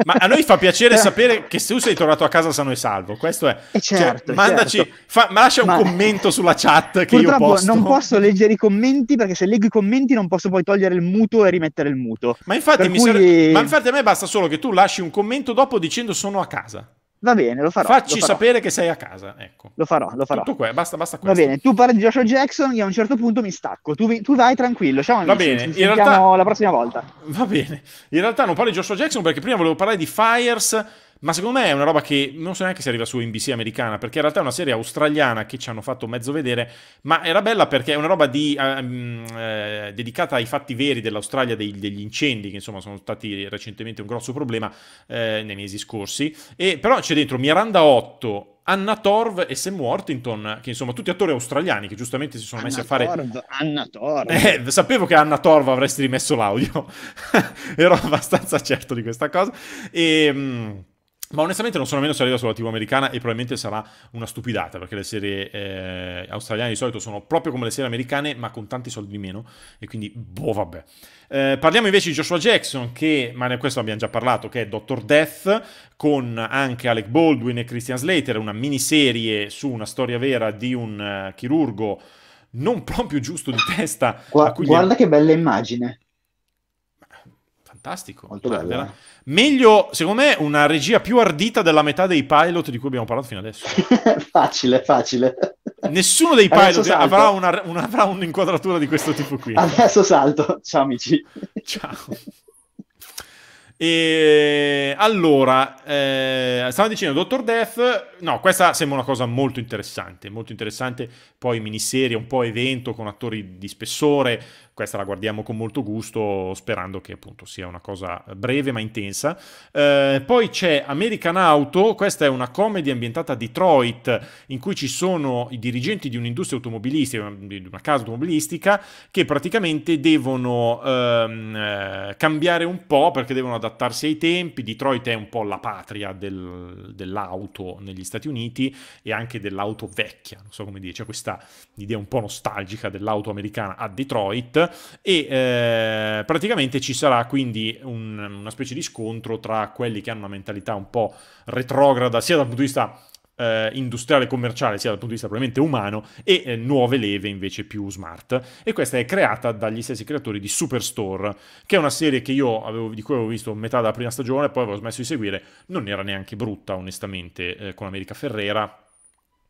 Ma a noi fa piacere sapere che se tu sei tornato a casa sano e salvo. Questo è. E eh, cioè, certo, cioè, mandaci, certo. Fa, ma lascia un ma... commento sulla chat che Purtroppo io posto. Non posso leggere i commenti perché se leggo i commenti non posso poi togliere il muto e rimettere il muto. Ma infatti, cui... sare... ma infatti a me basta solo che tu lasci un commento dopo dicendo sono a casa. Va bene, lo farò. Facci lo farò. sapere che sei a casa, ecco. Lo farò, lo farò. Tutto qua, basta, basta questo. Va bene, tu parli di Joshua Jackson, io a un certo punto mi stacco. Tu, tu vai tranquillo, ciao amici, Va bene, ci in realtà... la prossima volta. Va bene. In realtà non parlo di Joshua Jackson perché prima volevo parlare di Fires ma secondo me è una roba che non so neanche se arriva su NBC americana, perché in realtà è una serie australiana che ci hanno fatto mezzo vedere, ma era bella perché è una roba di, um, eh, dedicata ai fatti veri dell'Australia, dei, degli incendi, che insomma sono stati recentemente un grosso problema eh, nei mesi scorsi. E, però c'è dentro Miranda 8, Anna Torv e Sam Worthington, che insomma tutti attori australiani che giustamente si sono Anna messi a fare... Torv, Anna Torv! Eh, sapevo che Anna Torv avresti rimesso l'audio, ero abbastanza certo di questa cosa. E... Ehm, ma onestamente non sono nemmeno se arriva sulla TV americana e probabilmente sarà una stupidata, perché le serie eh, australiane di solito sono proprio come le serie americane, ma con tanti soldi di meno, e quindi boh vabbè. Eh, parliamo invece di Joshua Jackson, che, ma ne questo abbiamo già parlato, che è Dr. Death, con anche Alec Baldwin e Christian Slater, una miniserie su una storia vera di un uh, chirurgo non proprio giusto di testa. Gua guarda è... che bella immagine. Fantastico. Molto bello. Eh? Meglio, secondo me, una regia più ardita della metà dei pilot di cui abbiamo parlato fino adesso. facile, facile. Nessuno dei pilot avrà, una, una, avrà un'inquadratura di questo tipo qui. Adesso salto. Ciao amici. Ciao. E allora, eh, stavo dicendo Dottor Death, no, questa sembra una cosa molto interessante, molto interessante, poi miniserie, un po' evento con attori di spessore, questa la guardiamo con molto gusto sperando che appunto sia una cosa breve ma intensa. Eh, poi c'è American Auto, questa è una comedy ambientata a Detroit in cui ci sono i dirigenti di un'industria automobilistica, di una casa automobilistica, che praticamente devono ehm, eh, cambiare un po' perché devono adattarsi ai tempi. Detroit è un po' la patria del, dell'auto negli Stati Uniti e anche dell'auto vecchia, non so come dire, c'è questa idea un po' nostalgica dell'auto americana a Detroit e eh, praticamente ci sarà quindi un, una specie di scontro tra quelli che hanno una mentalità un po' retrograda sia dal punto di vista eh, industriale e commerciale, sia dal punto di vista probabilmente umano, e eh, nuove leve invece più smart. E questa è creata dagli stessi creatori di Superstore, che è una serie che io avevo, di cui avevo visto metà della prima stagione, poi avevo smesso di seguire, non era neanche brutta onestamente, eh, con America Ferrera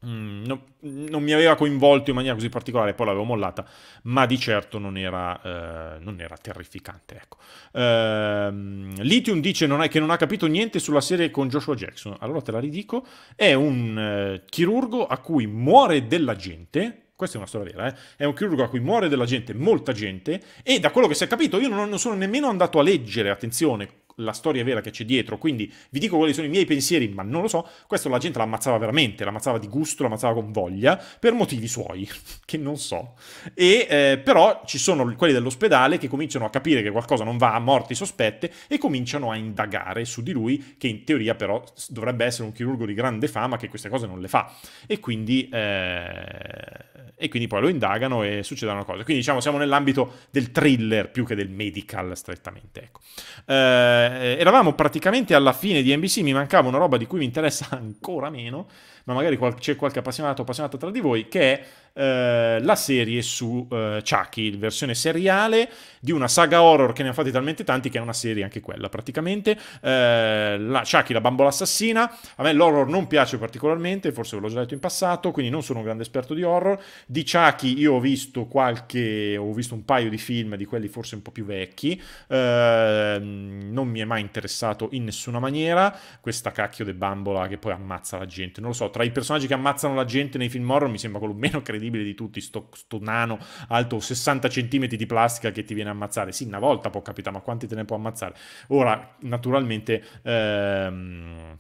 Mm, no, non mi aveva coinvolto in maniera così particolare, poi l'avevo mollata, ma di certo non era, eh, non era terrificante. Ecco. Uh, Lithium dice non è, che non ha capito niente sulla serie con Joshua Jackson, allora te la ridico, è un eh, chirurgo a cui muore della gente, questa è una storia vera, eh? è un chirurgo a cui muore della gente, molta gente, e da quello che si è capito io non sono nemmeno andato a leggere, attenzione, la storia vera che c'è dietro, quindi vi dico quali sono i miei pensieri, ma non lo so, questo la gente l'ammazzava veramente, l'ammazzava di gusto, l'ammazzava con voglia, per motivi suoi, che non so. E eh, però ci sono quelli dell'ospedale che cominciano a capire che qualcosa non va, a morti sospette, e cominciano a indagare su di lui, che in teoria però dovrebbe essere un chirurgo di grande fama, che queste cose non le fa. E quindi... Eh e quindi poi lo indagano e succedono cose. Quindi diciamo siamo nell'ambito del thriller più che del medical strettamente. Ecco. Eh, cioè, eravamo praticamente alla fine di NBC, mi mancava una roba di cui mi interessa ancora meno, ma magari qual- c'è qualche appassionato o appassionata tra di voi, che è eh, la serie su eh, Chucky, versione seriale di una saga horror che ne ha fatti talmente tanti che è una serie anche quella praticamente. Eh, la, Chucky, la bambola assassina. A me l'horror non piace particolarmente, forse ve l'ho già detto in passato, quindi non sono un grande esperto di horror. Di Chucky io ho visto qualche, ho visto un paio di film, di quelli forse un po' più vecchi. Eh, non mi è mai interessato in nessuna maniera questa cacchio de bambola che poi ammazza la gente. Non lo so, tra i personaggi che ammazzano la gente nei film horror mi sembra quello meno credibile incredibile di tutti, sto, sto nano alto 60 cm di plastica che ti viene a ammazzare. Sì, una volta può capitare, ma quanti te ne può ammazzare? Ora, naturalmente... Ehm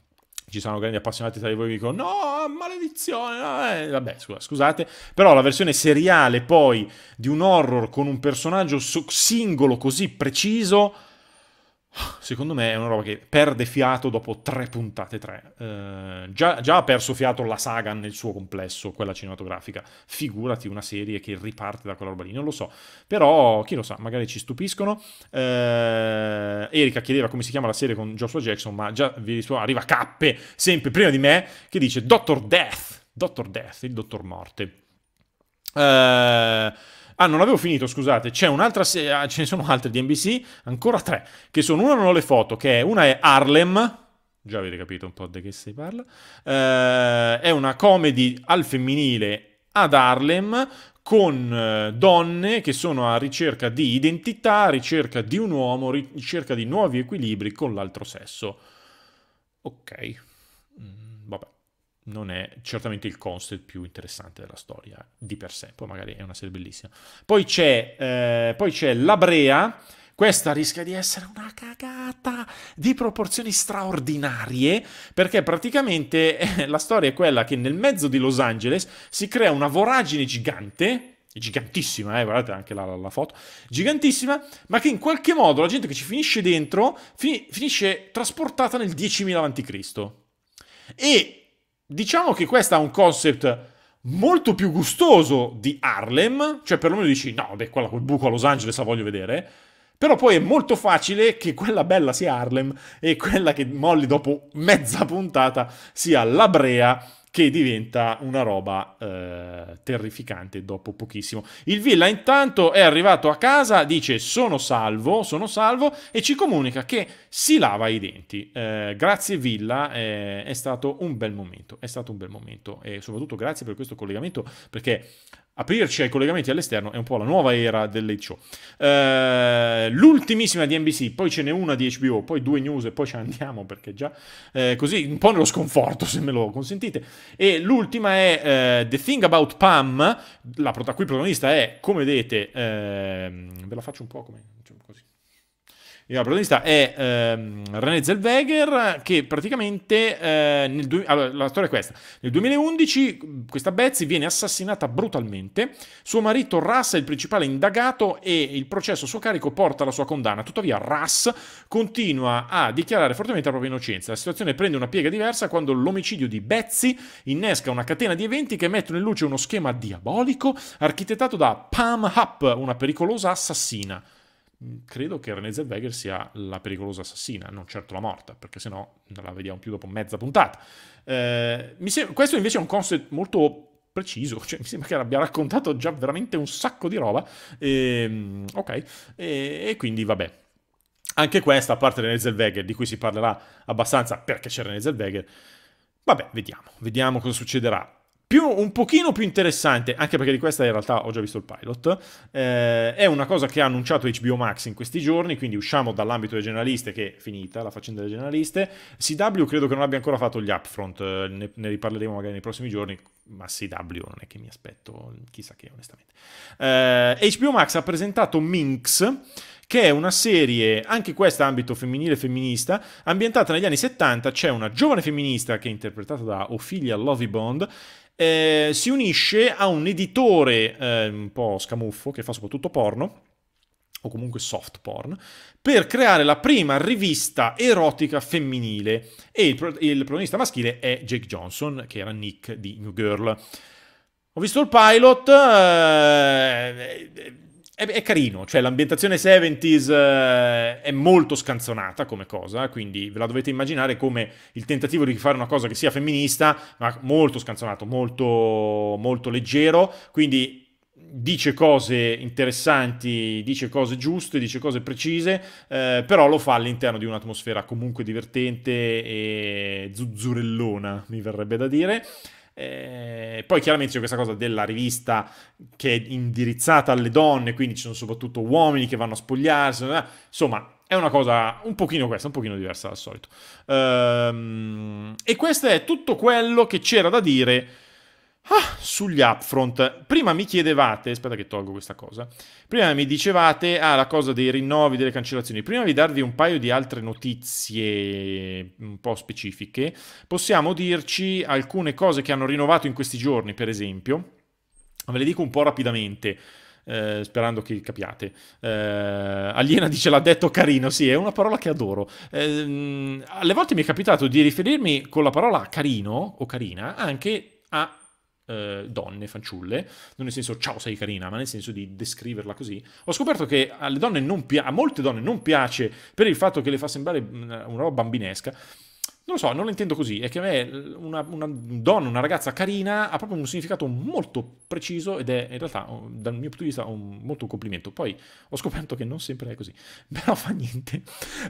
ci sono grandi appassionati tra di voi che dicono no, maledizione, eh. vabbè scusa, scusate, però la versione seriale poi di un horror con un personaggio singolo così preciso Secondo me è una roba che perde fiato dopo tre puntate tre. Eh, già, già, ha perso fiato la saga nel suo complesso, quella cinematografica. Figurati una serie che riparte da quella roba lì, non lo so. Però, chi lo sa, magari ci stupiscono. Eh, Erika chiedeva come si chiama la serie con Joshua Jackson, ma già vi rispondo, arriva Cappe, sempre prima di me, che dice Dr. Death. Dr. Death, il Dottor Morte. Eh... Ah, non avevo finito, scusate. C'è un'altra serie, ah, ce ne sono altre di NBC, ancora tre, che sono una non ho le foto, che è una è Harlem, già avete capito un po' di che si parla, eh, è una comedy al femminile ad Harlem con eh, donne che sono a ricerca di identità, ricerca di un uomo, ricerca di nuovi equilibri con l'altro sesso. Ok non è certamente il concept più interessante della storia di per sé, poi magari è una serie bellissima. Poi c'è, eh, poi c'è La Brea, questa rischia di essere una cagata di proporzioni straordinarie, perché praticamente eh, la storia è quella che nel mezzo di Los Angeles si crea una voragine gigante, gigantissima, eh, guardate anche la, la, la, foto, gigantissima, ma che in qualche modo la gente che ci finisce dentro fin finisce trasportata nel 10.000 a.C. E diciamo che questo ha un concept molto più gustoso di Harlem, cioè perlomeno dici no, beh, quella, quel buco a Los Angeles la voglio vedere, però poi è molto facile che quella bella sia Harlem e quella che molli dopo mezza puntata sia La Brea che diventa una roba eh, terrificante dopo pochissimo. Il Villa intanto è arrivato a casa, dice sono salvo, sono salvo e ci comunica che si lava i denti. Eh, grazie Villa, eh, è stato un bel momento, è stato un bel momento e soprattutto grazie per questo collegamento perché aprirci ai collegamenti all'esterno è un po' la nuova era dell'H show. Eh, l'ultimissima di NBC, poi ce n'è una di HBO, poi due news e poi ce ne andiamo perché già eh, così un po' nello sconforto se me lo consentite. E l'ultima è eh, The Thing About Pam, la prota- qui protagonista è, come vedete, ehm, ve la faccio un po' come cioè, così la protagonista è ehm, René Zellweger che praticamente eh, nel du- allora, la storia è questa nel 2011 questa Betsy viene assassinata brutalmente suo marito Russ è il principale indagato e il processo a suo carico porta alla sua condanna tuttavia Russ continua a dichiarare fortemente la propria innocenza la situazione prende una piega diversa quando l'omicidio di Betsy innesca una catena di eventi che mettono in luce uno schema diabolico architettato da Pam Hupp una pericolosa assassina Mm, credo che René Zellweger sia la pericolosa assassina, non certo la morta, perché se no non la vediamo più dopo mezza puntata. Eh, sembra, questo invece è un concept molto preciso, cioè, mi sembra che abbia raccontato già veramente un sacco di roba, e, ehm, ok, e, e quindi vabbè. Anche questa, a parte René Zellweger, di cui si parlerà abbastanza perché c'è René Zellweger, vabbè, vediamo, vediamo cosa succederà più, un pochino più interessante, anche perché di questa in realtà ho già visto il pilot, eh, è una cosa che ha annunciato HBO Max in questi giorni, quindi usciamo dall'ambito delle generaliste, che è finita la faccenda delle generaliste. CW credo che non abbia ancora fatto gli upfront, eh, ne, ne riparleremo magari nei prossimi giorni, ma CW non è che mi aspetto chissà che onestamente. Eh, HBO Max ha presentato Minx, che è una serie, anche questa ambito femminile e femminista, ambientata negli anni 70, c'è una giovane femminista che è interpretata da Ophelia Lovibond, eh, si unisce a un editore eh, un po' scamuffo che fa soprattutto porno o comunque soft porn, per creare la prima rivista erotica femminile e il, pro il protagonista maschile è Jake Johnson, che era Nick di New Girl. Ho visto il pilot, eh, è, è, carino, cioè l'ambientazione 70s eh, è molto scanzonata come cosa, quindi ve la dovete immaginare come il tentativo di fare una cosa che sia femminista, ma molto scanzonato, molto, molto leggero, quindi dice cose interessanti, dice cose giuste, dice cose precise, eh, però lo fa all'interno di un'atmosfera comunque divertente e zuzzurellona, mi verrebbe da dire. Eh, poi chiaramente c'è questa cosa della rivista che è indirizzata alle donne, quindi ci sono soprattutto uomini che vanno a spogliarsi, eh. insomma è una cosa un pochino questa, un pochino diversa dal solito. Ehm, e questo è tutto quello che c'era da dire Ah, sugli upfront, prima mi chiedevate, aspetta che tolgo questa cosa, prima mi dicevate, ah, la cosa dei rinnovi, delle cancellazioni, prima di darvi un paio di altre notizie mm, un po' specifiche, possiamo dirci alcune cose che hanno rinnovato in questi giorni, per esempio, ve le dico un po' rapidamente, eh, sperando che capiate. Eh, Aliena dice l'ha detto carino, sì, è una parola che adoro. Eh, alle volte mi è capitato di riferirmi con la parola carino o carina anche a eh, donne, fanciulle, non nel senso ciao sei carina, ma nel senso di descriverla così, ho scoperto che alle donne non pi- a molte donne non piace per il fatto che le fa sembrare mm, una roba bambinesca, non lo so, non lo intendo così, è che a me eh, una, una, donna, una ragazza carina ha proprio un significato molto preciso ed è in realtà oh, dal mio punto di vista un, molto un complimento. Poi ho scoperto che non sempre è così, però fa niente.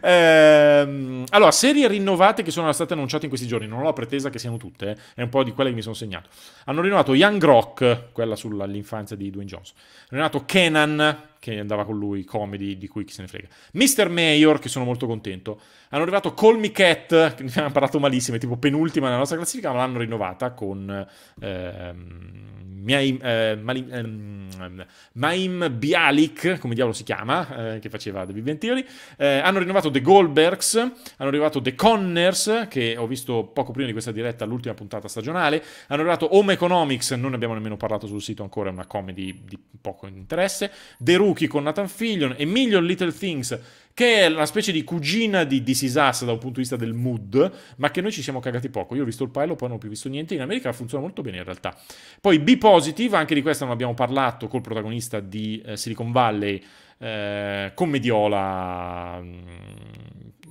Ehm, allora, serie rinnovate che sono state annunciate in questi giorni, non ho la pretesa che siano tutte, eh, è un po' di quelle che mi sono segnato. Hanno rinnovato Young Rock, quella sull'infanzia di Dwayne Johnson, hanno rinnovato Kenan, che andava con lui, comedy, di cui chi se ne frega. Mr. Mayor, che sono molto contento. Hanno arrivato Call Me Cat, che ne abbiamo parlato malissimo, è tipo penultima nella nostra classifica, ma l'hanno rinnovata con ehm, Miaim, eh, Mali, ehm, Maim Bialik, come diavolo si chiama, eh, che faceva The Big Bang Theory. Eh, hanno rinnovato The Goldbergs, hanno arrivato The Conners, che ho visto poco prima di questa diretta, l'ultima puntata stagionale. Hanno arrivato Home Economics, non ne abbiamo nemmeno parlato sul sito ancora, è una comedy di poco interesse. The Room, Rookie con Nathan Fillion e Million Little Things che è una specie di cugina di This Is Us da un punto di vista del mood, ma che noi ci siamo cagati poco. Io ho visto il pilot, poi non ho più visto niente. In America funziona molto bene in realtà. Poi B Positive, anche di questa non abbiamo parlato col protagonista di eh, Silicon Valley, eh, commediola mm,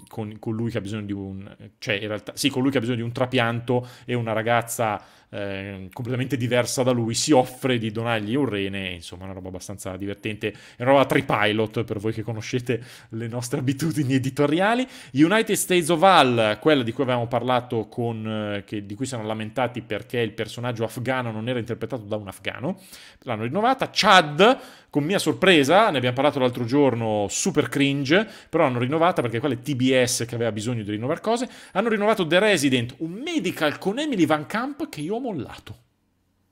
con, con, lui che ha bisogno di un cioè in realtà sì, con lui che ha bisogno di un trapianto e una ragazza eh, completamente diversa da lui si offre di donargli un rene, insomma, una roba abbastanza divertente, è una roba tripilot per voi che conoscete le nostre abitudini editoriali. United States of Al, quella di cui avevamo parlato con eh, che, di cui siamo lamentati perché il personaggio afgano non era interpretato da un afgano, l'hanno rinnovata. Chad, con mia sorpresa, ne abbiamo parlato l'altro giorno super cringe, però hanno rinnovata perché quella è TBS che aveva bisogno di rinnovare cose. Hanno rinnovato The Resident, un medical con Emily Van Camp che io ho mollato.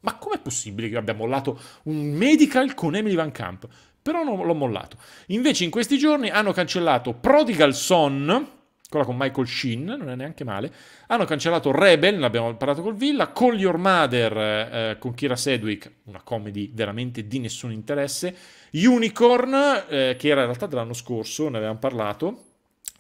Ma com'è possibile che io abbia mollato un medical con Emily Van Camp? Però non l'ho mollato. Invece in questi giorni hanno cancellato Prodigal Son, quella con Michael Sheen, non è neanche male. Hanno cancellato Rebel, ne abbiamo parlato col Villa, Call Your Mother eh, con Kira Sedwick, una comedy veramente di nessun interesse, Unicorn, eh, che era in realtà dell'anno scorso, ne avevamo parlato,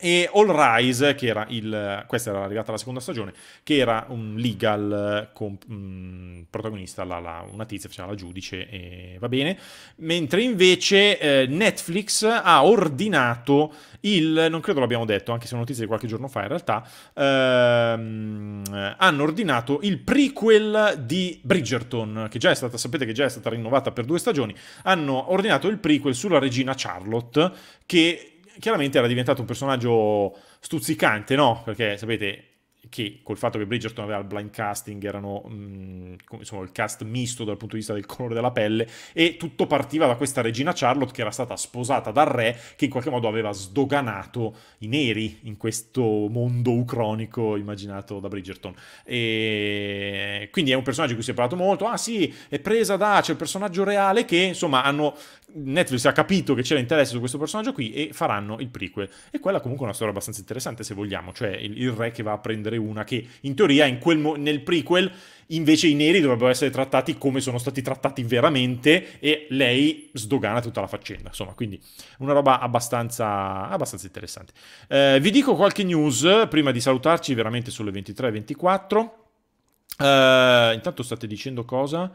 e All Rise, che era il, questa era arrivata la seconda stagione, che era un legal eh, con, mh, mm, protagonista, la, la, una tizia faceva la giudice e va bene, mentre invece eh, Netflix ha ordinato il, non credo l'abbiamo detto, anche se è una notizia di qualche giorno fa in realtà, ehm, hanno ordinato il prequel di Bridgerton, che già è stata, sapete che già è stata rinnovata per due stagioni, hanno ordinato il prequel sulla regina Charlotte, che chiaramente era diventato un personaggio stuzzicante, no? Perché sapete, che col fatto che Bridgerton aveva il blind casting, erano mh, mm, insomma, il cast misto dal punto di vista del colore della pelle, e tutto partiva da questa regina Charlotte che era stata sposata dal re, che in qualche modo aveva sdoganato i neri in questo mondo ucronico immaginato da Bridgerton. E quindi è un personaggio di cui si è parlato molto, ah sì, è presa da, c'è il personaggio reale che insomma hanno, Netflix ha capito che c'era interesse su questo personaggio qui e faranno il prequel. E quella comunque è una storia abbastanza interessante se vogliamo, cioè il, il re che va a prendere vedere una che in teoria in nel prequel invece i neri dovrebbero essere trattati come sono stati trattati veramente e lei sdogana tutta la faccenda. Insomma, quindi una roba abbastanza, abbastanza interessante. Eh, vi dico qualche news prima di salutarci veramente sulle 23-24. e Eh, intanto state dicendo cosa?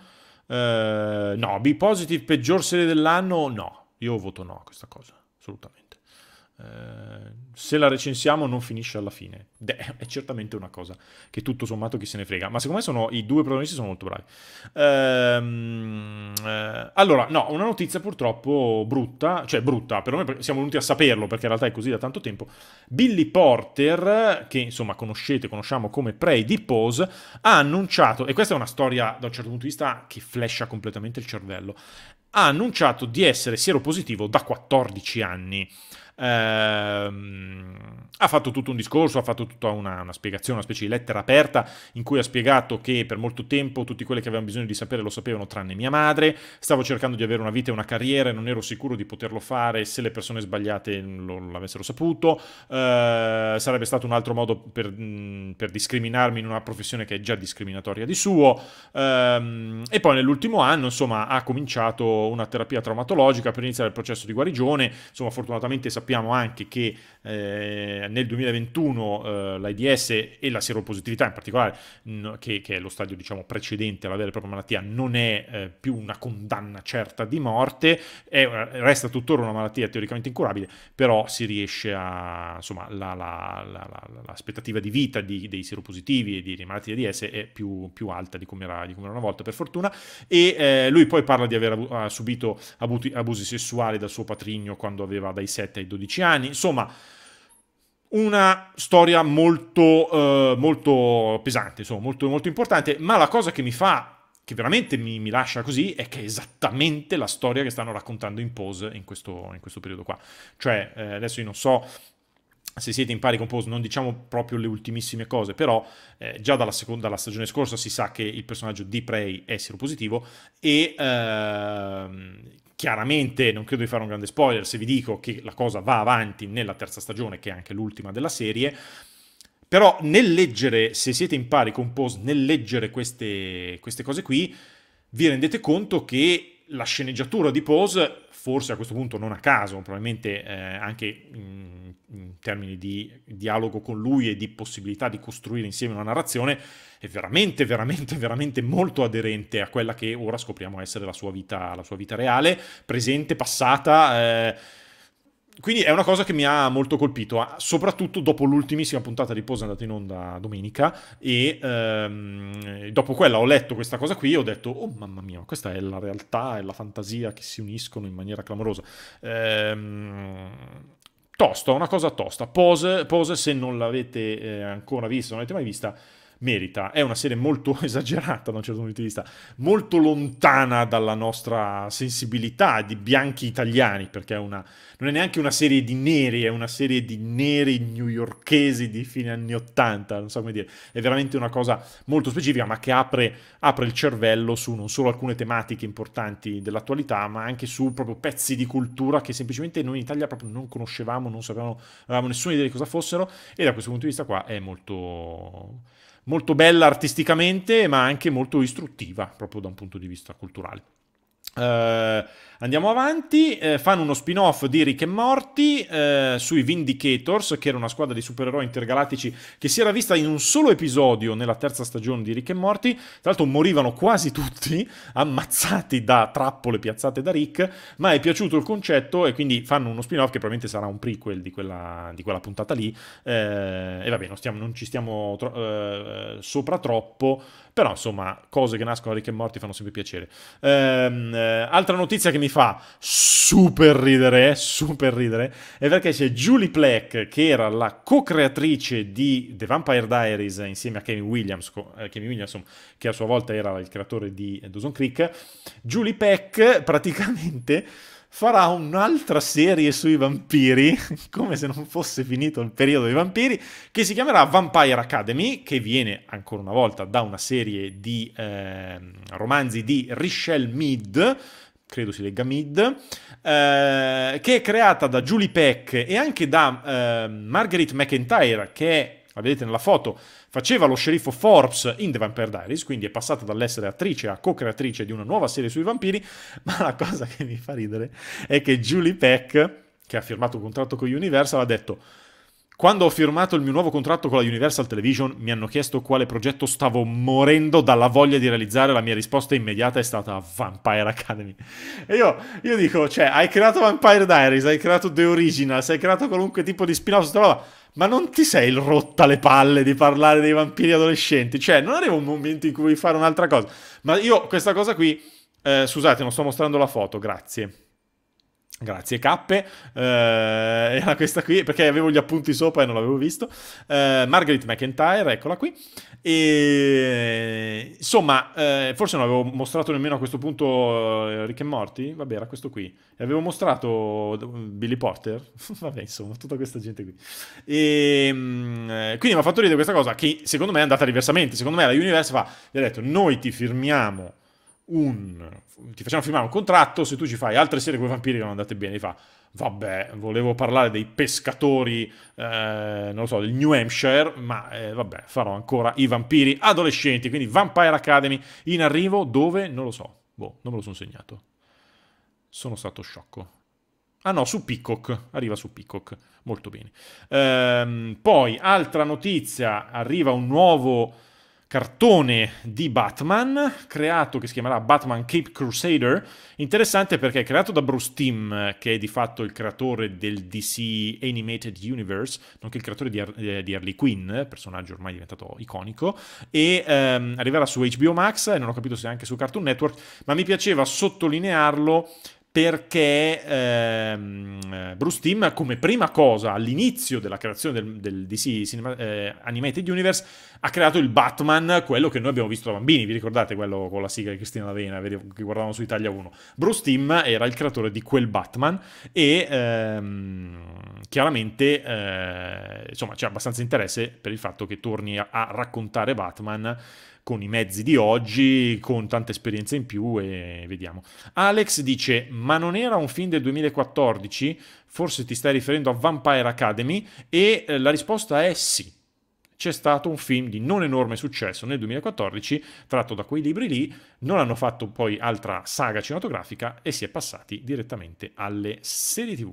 Eh, no, Be Positive peggior serie dell'anno? No, io voto no a questa cosa, assolutamente. Eh, se la recensiamo non finisce alla fine. De, è certamente una cosa che tutto sommato chi se ne frega. Ma secondo me sono, i due protagonisti sono molto bravi. Ehm, eh, allora, no, una notizia purtroppo brutta, cioè brutta, per noi siamo venuti a saperlo perché in realtà è così da tanto tempo. Billy Porter, che insomma conoscete, conosciamo come Prey di Pose, ha annunciato, e questa è una storia da un certo punto di vista che flescia completamente il cervello, ha annunciato di essere sieropositivo da 14 anni ehm, ha fatto tutto un discorso, ha fatto tutta una, una, spiegazione, una specie di lettera aperta in cui ha spiegato che per molto tempo tutti quelli che avevano bisogno di sapere lo sapevano tranne mia madre, stavo cercando di avere una vita e una carriera e non ero sicuro di poterlo fare se le persone sbagliate lo, l'avessero saputo, eh, sarebbe stato un altro modo per, mm, per, discriminarmi in una professione che è già discriminatoria di suo ehm, e poi nell'ultimo anno insomma ha cominciato una terapia traumatologica per iniziare il processo di guarigione, insomma fortunatamente sapeva sappiamo anche che eh, nel 2021 eh, l'AIDS e la seropositività in particolare, mh, che, che, è lo stadio diciamo, precedente alla vera e propria malattia, non è eh, più una condanna certa di morte, è, resta tuttora una malattia teoricamente incurabile, però si riesce a, insomma, la, la, la, l'aspettativa di vita di, dei seropositivi e di, dei malati di AIDS è più, più alta di come, era, di come, era, una volta, per fortuna, e eh, lui poi parla di aver abu- subito abuti, abusi sessuali dal suo patrigno quando aveva dai 7 ai 12 12 anni, insomma una storia molto, eh, molto pesante, insomma, molto, molto importante, ma la cosa che mi fa, che veramente mi, mi, lascia così, è che è esattamente la storia che stanno raccontando in Pose in questo, in questo periodo qua. Cioè, eh, adesso io non so se siete in pari con Pose, non diciamo proprio le ultimissime cose, però eh, già dalla, seconda, dalla stagione scorsa si sa che il personaggio di Prey è seropositivo e ehm, chiaramente non credo di fare un grande spoiler se vi dico che la cosa va avanti nella terza stagione, che è anche l'ultima della serie. Però nel leggere, se siete in pari con Pose, nel leggere queste, queste cose qui, vi rendete conto che la sceneggiatura di Pose, forse a questo punto non a caso, probabilmente eh, anche in, in, termini di dialogo con lui e di possibilità di costruire insieme una narrazione, è veramente, veramente, veramente molto aderente a quella che ora scopriamo essere la sua vita, la sua vita reale, presente, passata. Eh, quindi è una cosa che mi ha molto colpito, soprattutto dopo l'ultimissima puntata di Pose andata in onda domenica e ehm, dopo quella ho letto questa cosa qui e ho detto oh mamma mia, questa è la realtà, e la fantasia che si uniscono in maniera clamorosa. Ehm, tosta, una cosa tosta. Pose, Pose se non l'avete eh, ancora vista, non l'avete mai vista, merita. È una serie molto esagerata da un certo punto di vista, molto lontana dalla nostra sensibilità di bianchi italiani, perché è una, non è neanche una serie di neri, è una serie di neri newyorkesi di fine anni Ottanta, non so come dire. È veramente una cosa molto specifica, ma che apre, apre il cervello su non solo alcune tematiche importanti dell'attualità, ma anche su proprio pezzi di cultura che semplicemente noi in Italia proprio non conoscevamo, non sapevamo, non avevamo nessuna idea di cosa fossero, e da questo punto di vista qua è molto molto bella artisticamente, ma anche molto istruttiva proprio da un punto di vista culturale. Uh, andiamo avanti, uh, fanno uno spin-off di Rick e Morty uh, sui Vindicators, che era una squadra di supereroi intergalattici che si era vista in un solo episodio nella terza stagione di Rick e Morty. Tra l'altro morivano quasi tutti, ammazzati da trappole piazzate da Rick, ma è piaciuto il concetto e quindi fanno uno spin-off che probabilmente sarà un prequel di quella, di quella puntata lì. e vabbè, non, stiamo, non ci stiamo tro sopra troppo, però insomma cose che nascono a Rick e Morty fanno sempre piacere. Ehm eh, altra notizia che mi fa super ridere, super ridere, è perché c'è Julie Plec, che era la co-creatrice di The Vampire Diaries insieme a Kevin Williams, eh, Kevin Williamson, che a sua volta era il creatore di Dawson Creek. Julie Peck praticamente farà un'altra serie sui vampiri, come se non fosse finito il periodo dei vampiri, che si chiamerà Vampire Academy, che viene ancora una volta da una serie di eh, romanzi di Richelle Mead, credo si legga Mead, eh, che è creata da Julie Peck e anche da eh, Marguerite McIntyre, che è la vedete nella foto, faceva lo sceriffo Forbes in The Vampire Diaries, quindi è passata dall'essere attrice a co-creatrice di una nuova serie sui vampiri, ma la cosa che mi fa ridere è che Julie Peck, che ha firmato un contratto con Universal, ha detto quando ho firmato il mio nuovo contratto con la Universal Television mi hanno chiesto quale progetto stavo morendo dalla voglia di realizzare, la mia risposta immediata è stata Vampire Academy. E io, io dico, cioè, hai creato Vampire Diaries, hai creato The Originals, hai creato qualunque tipo di spin-off, roba ma non ti sei rotta le palle di parlare dei vampiri adolescenti? Cioè, non arriva un momento in cui fare un'altra cosa. Ma io questa cosa qui, eh, scusate, non sto mostrando la foto, grazie. Grazie, cappe. Eh, era questa qui, perché avevo gli appunti sopra e non l'avevo visto. Eh, Margaret McIntyre, eccola qui. E insomma, eh, forse non avevo mostrato nemmeno a questo punto eh, Rick e Morty. Vabbè, era questo qui. E avevo mostrato eh, Billy Porter. Vabbè, insomma, tutta questa gente qui. E ehm, eh, quindi mi ha fatto ridere questa cosa che secondo me è andata diversamente. Secondo me la Universe fa, gli ha detto, noi ti firmiamo un... ti facciamo firmare un contratto, se tu ci fai altre serie con vampiri che non andate bene, fa vabbè, volevo parlare dei pescatori, eh, non lo so, del New Hampshire, ma eh, vabbè, farò ancora i vampiri adolescenti, quindi Vampire Academy in arrivo dove, non lo so, boh, non me lo sono segnato. Sono stato sciocco. Ah no, su Peacock, arriva su Peacock, molto bene. Ehm, poi, altra notizia, arriva un nuovo cartone di Batman creato che si chiamerà Batman Cape Crusader. Interessante perché è creato da Bruce Timm, che è di fatto il creatore del DC Animated Universe, nonché il creatore di, Ar- eh, di Harley Quinn, personaggio ormai diventato iconico, e ehm, arriverà su HBO Max e non ho capito se anche su Cartoon Network, ma mi piaceva sottolinearlo perché ehm, Bruce Timm come prima cosa all'inizio della creazione del, del DC Cinema, eh, Animated Universe ha creato il Batman, quello che noi abbiamo visto da bambini, vi ricordate quello con la sigla di Cristina Lavena che guardavamo su Italia 1? Bruce Timm era il creatore di quel Batman e ehm, chiaramente eh, insomma c'è abbastanza interesse per il fatto che torni a, a raccontare Batman con i mezzi di oggi, con tanta esperienza in più e vediamo. Alex dice, ma non era un film del 2014? Forse ti stai riferendo a Vampire Academy? E eh, la risposta è sì. C'è stato un film di non enorme successo nel 2014, tratto da quei libri lì, non hanno fatto poi altra saga cinematografica e si è passati direttamente alle serie tv.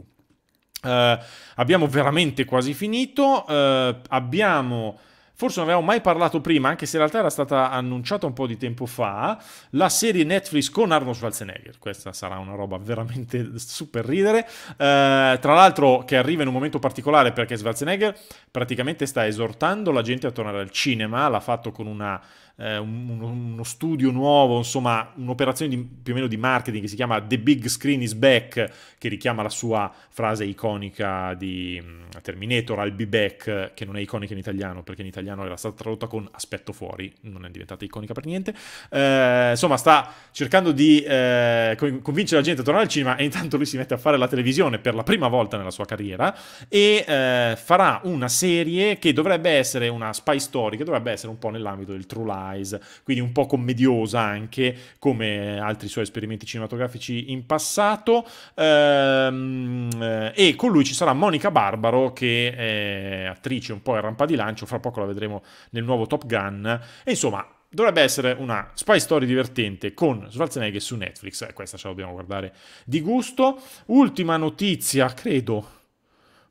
Uh, eh, abbiamo veramente quasi finito, uh, abbiamo forse non avevamo mai parlato prima, anche se in realtà era stata annunciata un po' di tempo fa, la serie Netflix con Arnold Schwarzenegger. Questa sarà una roba veramente super ridere. Eh, tra l'altro che arriva in un momento particolare perché Schwarzenegger praticamente sta esortando la gente a tornare al cinema, l'ha fatto con una eh, uno, uno, studio nuovo, insomma un'operazione di, più o meno di marketing che si chiama The Big Screen is Back, che richiama la sua frase iconica di mm, Terminator, I'll be back, che non è iconica in italiano perché in italiano era stata tradotta con aspetto fuori, non è diventata iconica per niente. Eh, insomma sta cercando di eh, convincere la gente a tornare al cinema e intanto lui si mette a fare la televisione per la prima volta nella sua carriera e eh, farà una serie che dovrebbe essere una spy story, che dovrebbe essere un po' nell'ambito del true life Eyes, quindi un po' commediosa anche come altri suoi esperimenti cinematografici in passato. Ehm, eh, e con lui ci sarà Monica Barbaro che è attrice un po' in rampa di lancio, fra poco la vedremo nel nuovo Top Gun. E insomma, dovrebbe essere una spy story divertente con Schwarzenegger su Netflix. Eh, questa ce la dobbiamo guardare di gusto. Ultima notizia, credo.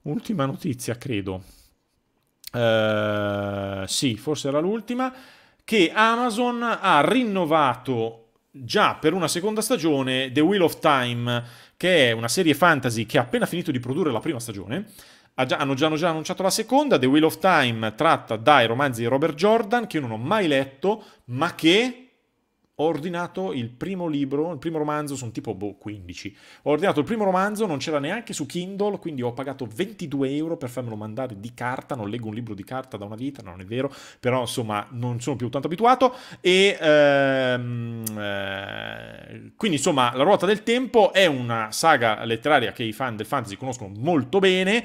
Ultima notizia, credo. Uh, sì, forse era l'ultima che Amazon ha rinnovato già per una seconda stagione The Wheel of Time, che è una serie fantasy che ha appena finito di produrre la prima stagione. Ha già, hanno già, hanno già annunciato la seconda. The Wheel of Time tratta dai romanzi di Robert Jordan, che io non ho mai letto, ma che ho ordinato il primo libro, il primo romanzo, sono tipo boh, 15. Ho ordinato il primo romanzo, non c'era neanche su Kindle, quindi ho pagato 22 euro per farmelo mandare di carta. Non leggo un libro di carta da una vita, non è vero, però insomma non sono più tanto abituato. E ehm, eh, quindi insomma, La ruota del tempo è una saga letteraria che i fan del fantasy conoscono molto bene.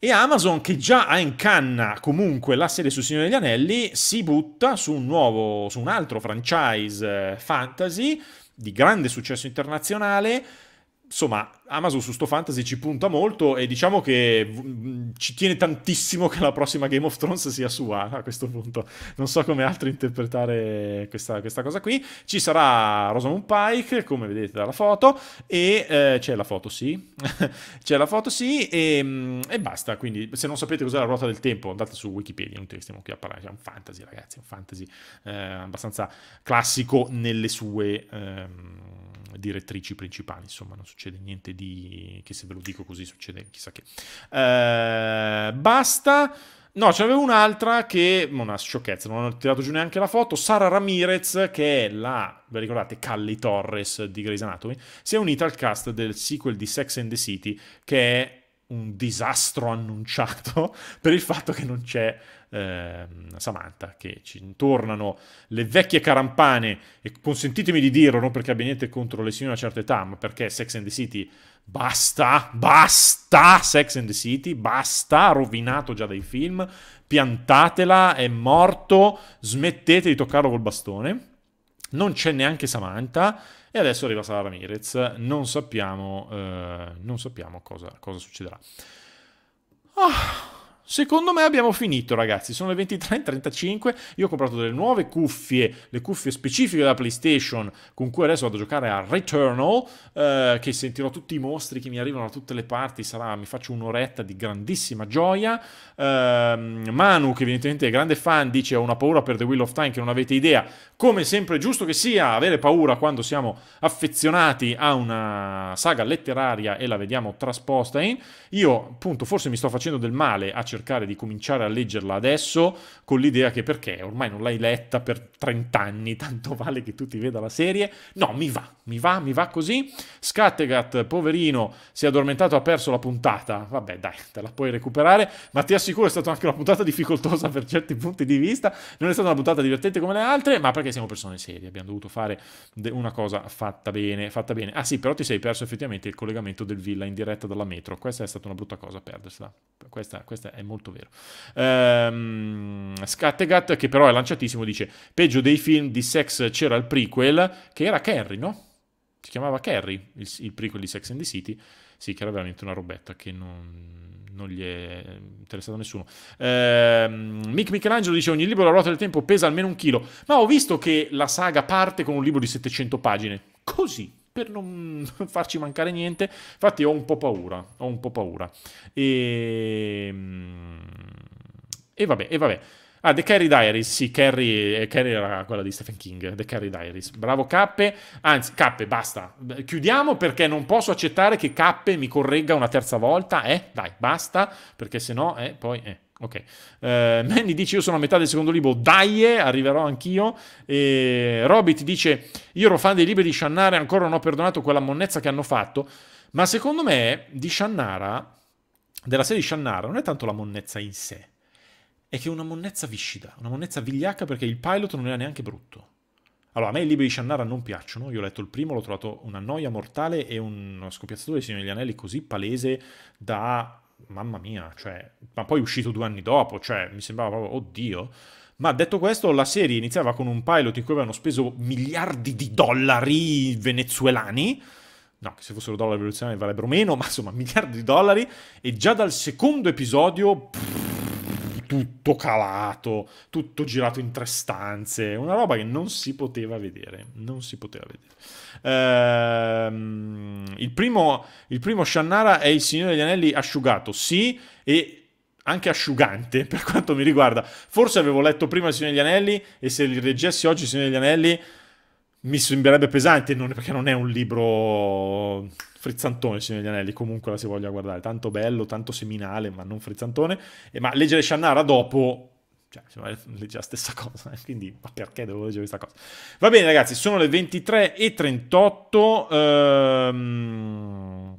E Amazon, che già ha in canna comunque la serie su Signore degli Anelli, si butta su un, nuovo, su un altro franchise eh, fantasy di grande successo internazionale insomma, Amazon su sto fantasy ci punta molto e diciamo che mm, ci tiene tantissimo che la prossima Game of Thrones sia sua a questo punto. Non so come altro interpretare questa, questa cosa qui. Ci sarà Rosamund Pike, come vedete dalla foto, e eh, c'è la foto, sì. c'è la foto, sì, e, mm, e, basta. Quindi, se non sapete cos'è la ruota del tempo, andate su Wikipedia, non te stiamo qui a parlare. È un fantasy, ragazzi, è un fantasy eh, abbastanza classico nelle sue... Ehm, direttrici principali, insomma non succede niente di... che se ve lo dico così succede chissà che. Eh, basta. No, ce n'avevo un'altra che, una sciocchezza, non ho tirato giù neanche la foto, Sara Ramirez, che è la, vi ricordate, Callie Torres di Grey's Anatomy, si è unita al cast del sequel di Sex and the City, che è un disastro annunciato per il fatto che non c'è eh, Samantha, che ci intornano le vecchie carampane, e consentitemi di dirlo, non perché abbia niente contro le signore a certa età, ma perché Sex and the City basta, basta Sex and the City, basta, rovinato già dai film, piantatela, è morto, smettete di toccarlo col bastone. Non c'è neanche Samantha, e adesso arriva Sara Ramirez, non sappiamo, eh, non sappiamo cosa, cosa, succederà. Oh. Secondo me abbiamo finito, ragazzi. Sono le 23.35. Io ho comprato delle nuove cuffie, le cuffie specifiche della PlayStation, con cui adesso vado a giocare a Returnal. Eh, che sentirò tutti i mostri che mi arrivano da tutte le parti. Sarà, mi faccio un'oretta di grandissima gioia. Eh, Manu, che evidentemente è grande fan, dice: Ho una paura per The Wheel of Time che non avete idea. Come sempre è giusto che sia, avere paura quando siamo affezionati a una saga letteraria e la vediamo trasposta in. Io, appunto, forse mi sto facendo del male a cercare cercare di cominciare a leggerla adesso con l'idea che perché ormai non l'hai letta per 30 anni, tanto vale che tu ti veda la serie. No, mi va, mi va, mi va così. Scattegat, poverino, si è addormentato, ha perso la puntata. Vabbè, dai, te la puoi recuperare, ma ti assicuro è stata anche una puntata difficoltosa per certi punti di vista. Non è stata una puntata divertente come le altre, ma perché siamo persone serie, abbiamo dovuto fare una cosa fatta bene, fatta bene. Ah sì, però ti sei perso effettivamente il collegamento del Villa in diretta dalla metro. Questa è stata una brutta cosa perdersela. Questa, questa è molto vero. Ehm, Scattegat, che però è lanciatissimo, dice: Peggio dei film di Sex c'era il prequel, che era Carrie, no? Si chiamava Carrie, il, il prequel di Sex and the City. Sì, che era veramente una robetta che non, non gli è interessato a nessuno. Ehm, Mick Michelangelo dice: Ogni libro della ruota del tempo pesa almeno un chilo. Ma ho visto che la saga parte con un libro di 700 pagine. Così per non farci mancare niente. Infatti ho un po' paura, ho un po' paura. E, ehm, e vabbè, e vabbè. Ah, The Carry Diaries, sì, Carry, eh, Carry era quella di Stephen King, The Carry Diaries. Bravo Cappe, anzi Cappe, basta, chiudiamo perché non posso accettare che Cappe mi corregga una terza volta, eh, dai, basta, perché se no, eh, poi, eh. Ok, eh, uh, Manny dice io sono a metà del secondo libro, dai, arriverò anch'io. E Robby ti dice io ero fan dei libri di Shannara e ancora non ho perdonato quella monnezza che hanno fatto. Ma secondo me di Shannara, della serie di Shannara, non è tanto la monnezza in sé, è che è una monnezza viscida, una monnezza vigliacca perché il pilot non era neanche brutto. Allora, a me i libri di Shannara non piacciono, io ho letto il primo, l'ho trovato una noia mortale e uno scopiazzatore di Signore degli Anelli così palese da mamma mia, cioè, ma poi è uscito due anni dopo, cioè, mi sembrava proprio, oddio. Ma detto questo, la serie iniziava con un pilot in cui avevano speso miliardi di dollari venezuelani. No, che se fossero dollari venezuelani varrebbero meno, ma insomma miliardi di dollari. E già dal secondo episodio... Pff, tutto calato, tutto girato in tre stanze, una roba che non si poteva vedere, non si poteva vedere. Ehm, il, primo, il primo Shannara è il Signore degli Anelli asciugato, sì, e anche asciugante per quanto mi riguarda. Forse avevo letto prima il Signore degli Anelli e se li leggessi oggi il Signore degli Anelli mi sembrerebbe pesante non, perché non è un libro frizzantone Signore degli Anelli, comunque la si voglia guardare, tanto bello, tanto seminale, ma non frizzantone, e, ma leggere Shannara dopo cioè, legge la stessa cosa, eh. quindi ma perché devo leggere questa cosa? Va bene ragazzi, sono le 23.38. Ehm...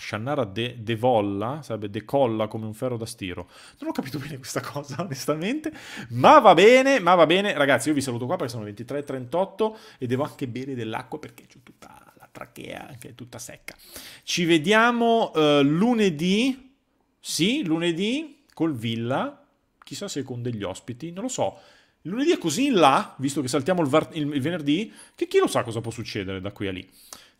Shannara de- devolla, sarebbe decolla come un ferro da stiro. Non ho capito bene questa cosa, onestamente. Ma va bene, ma va bene. Ragazzi, io vi saluto qua perché sono 23.38 e devo anche bere dell'acqua perché c'è tutta la trachea che è tutta secca. Ci vediamo eh, lunedì. Sì, lunedì col Villa. Chissà se con degli ospiti, non lo so. lunedì è così in là, visto che saltiamo il, il, il venerdì, che chi lo sa cosa può succedere da qui a lì.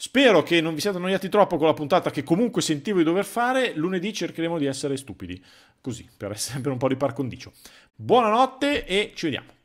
Spero che non vi siate annoiati troppo con la puntata che comunque sentivo di dover fare. Lunedì cercheremo di essere stupidi, così, per sempre un po' di par condicio. Buonanotte e ci vediamo.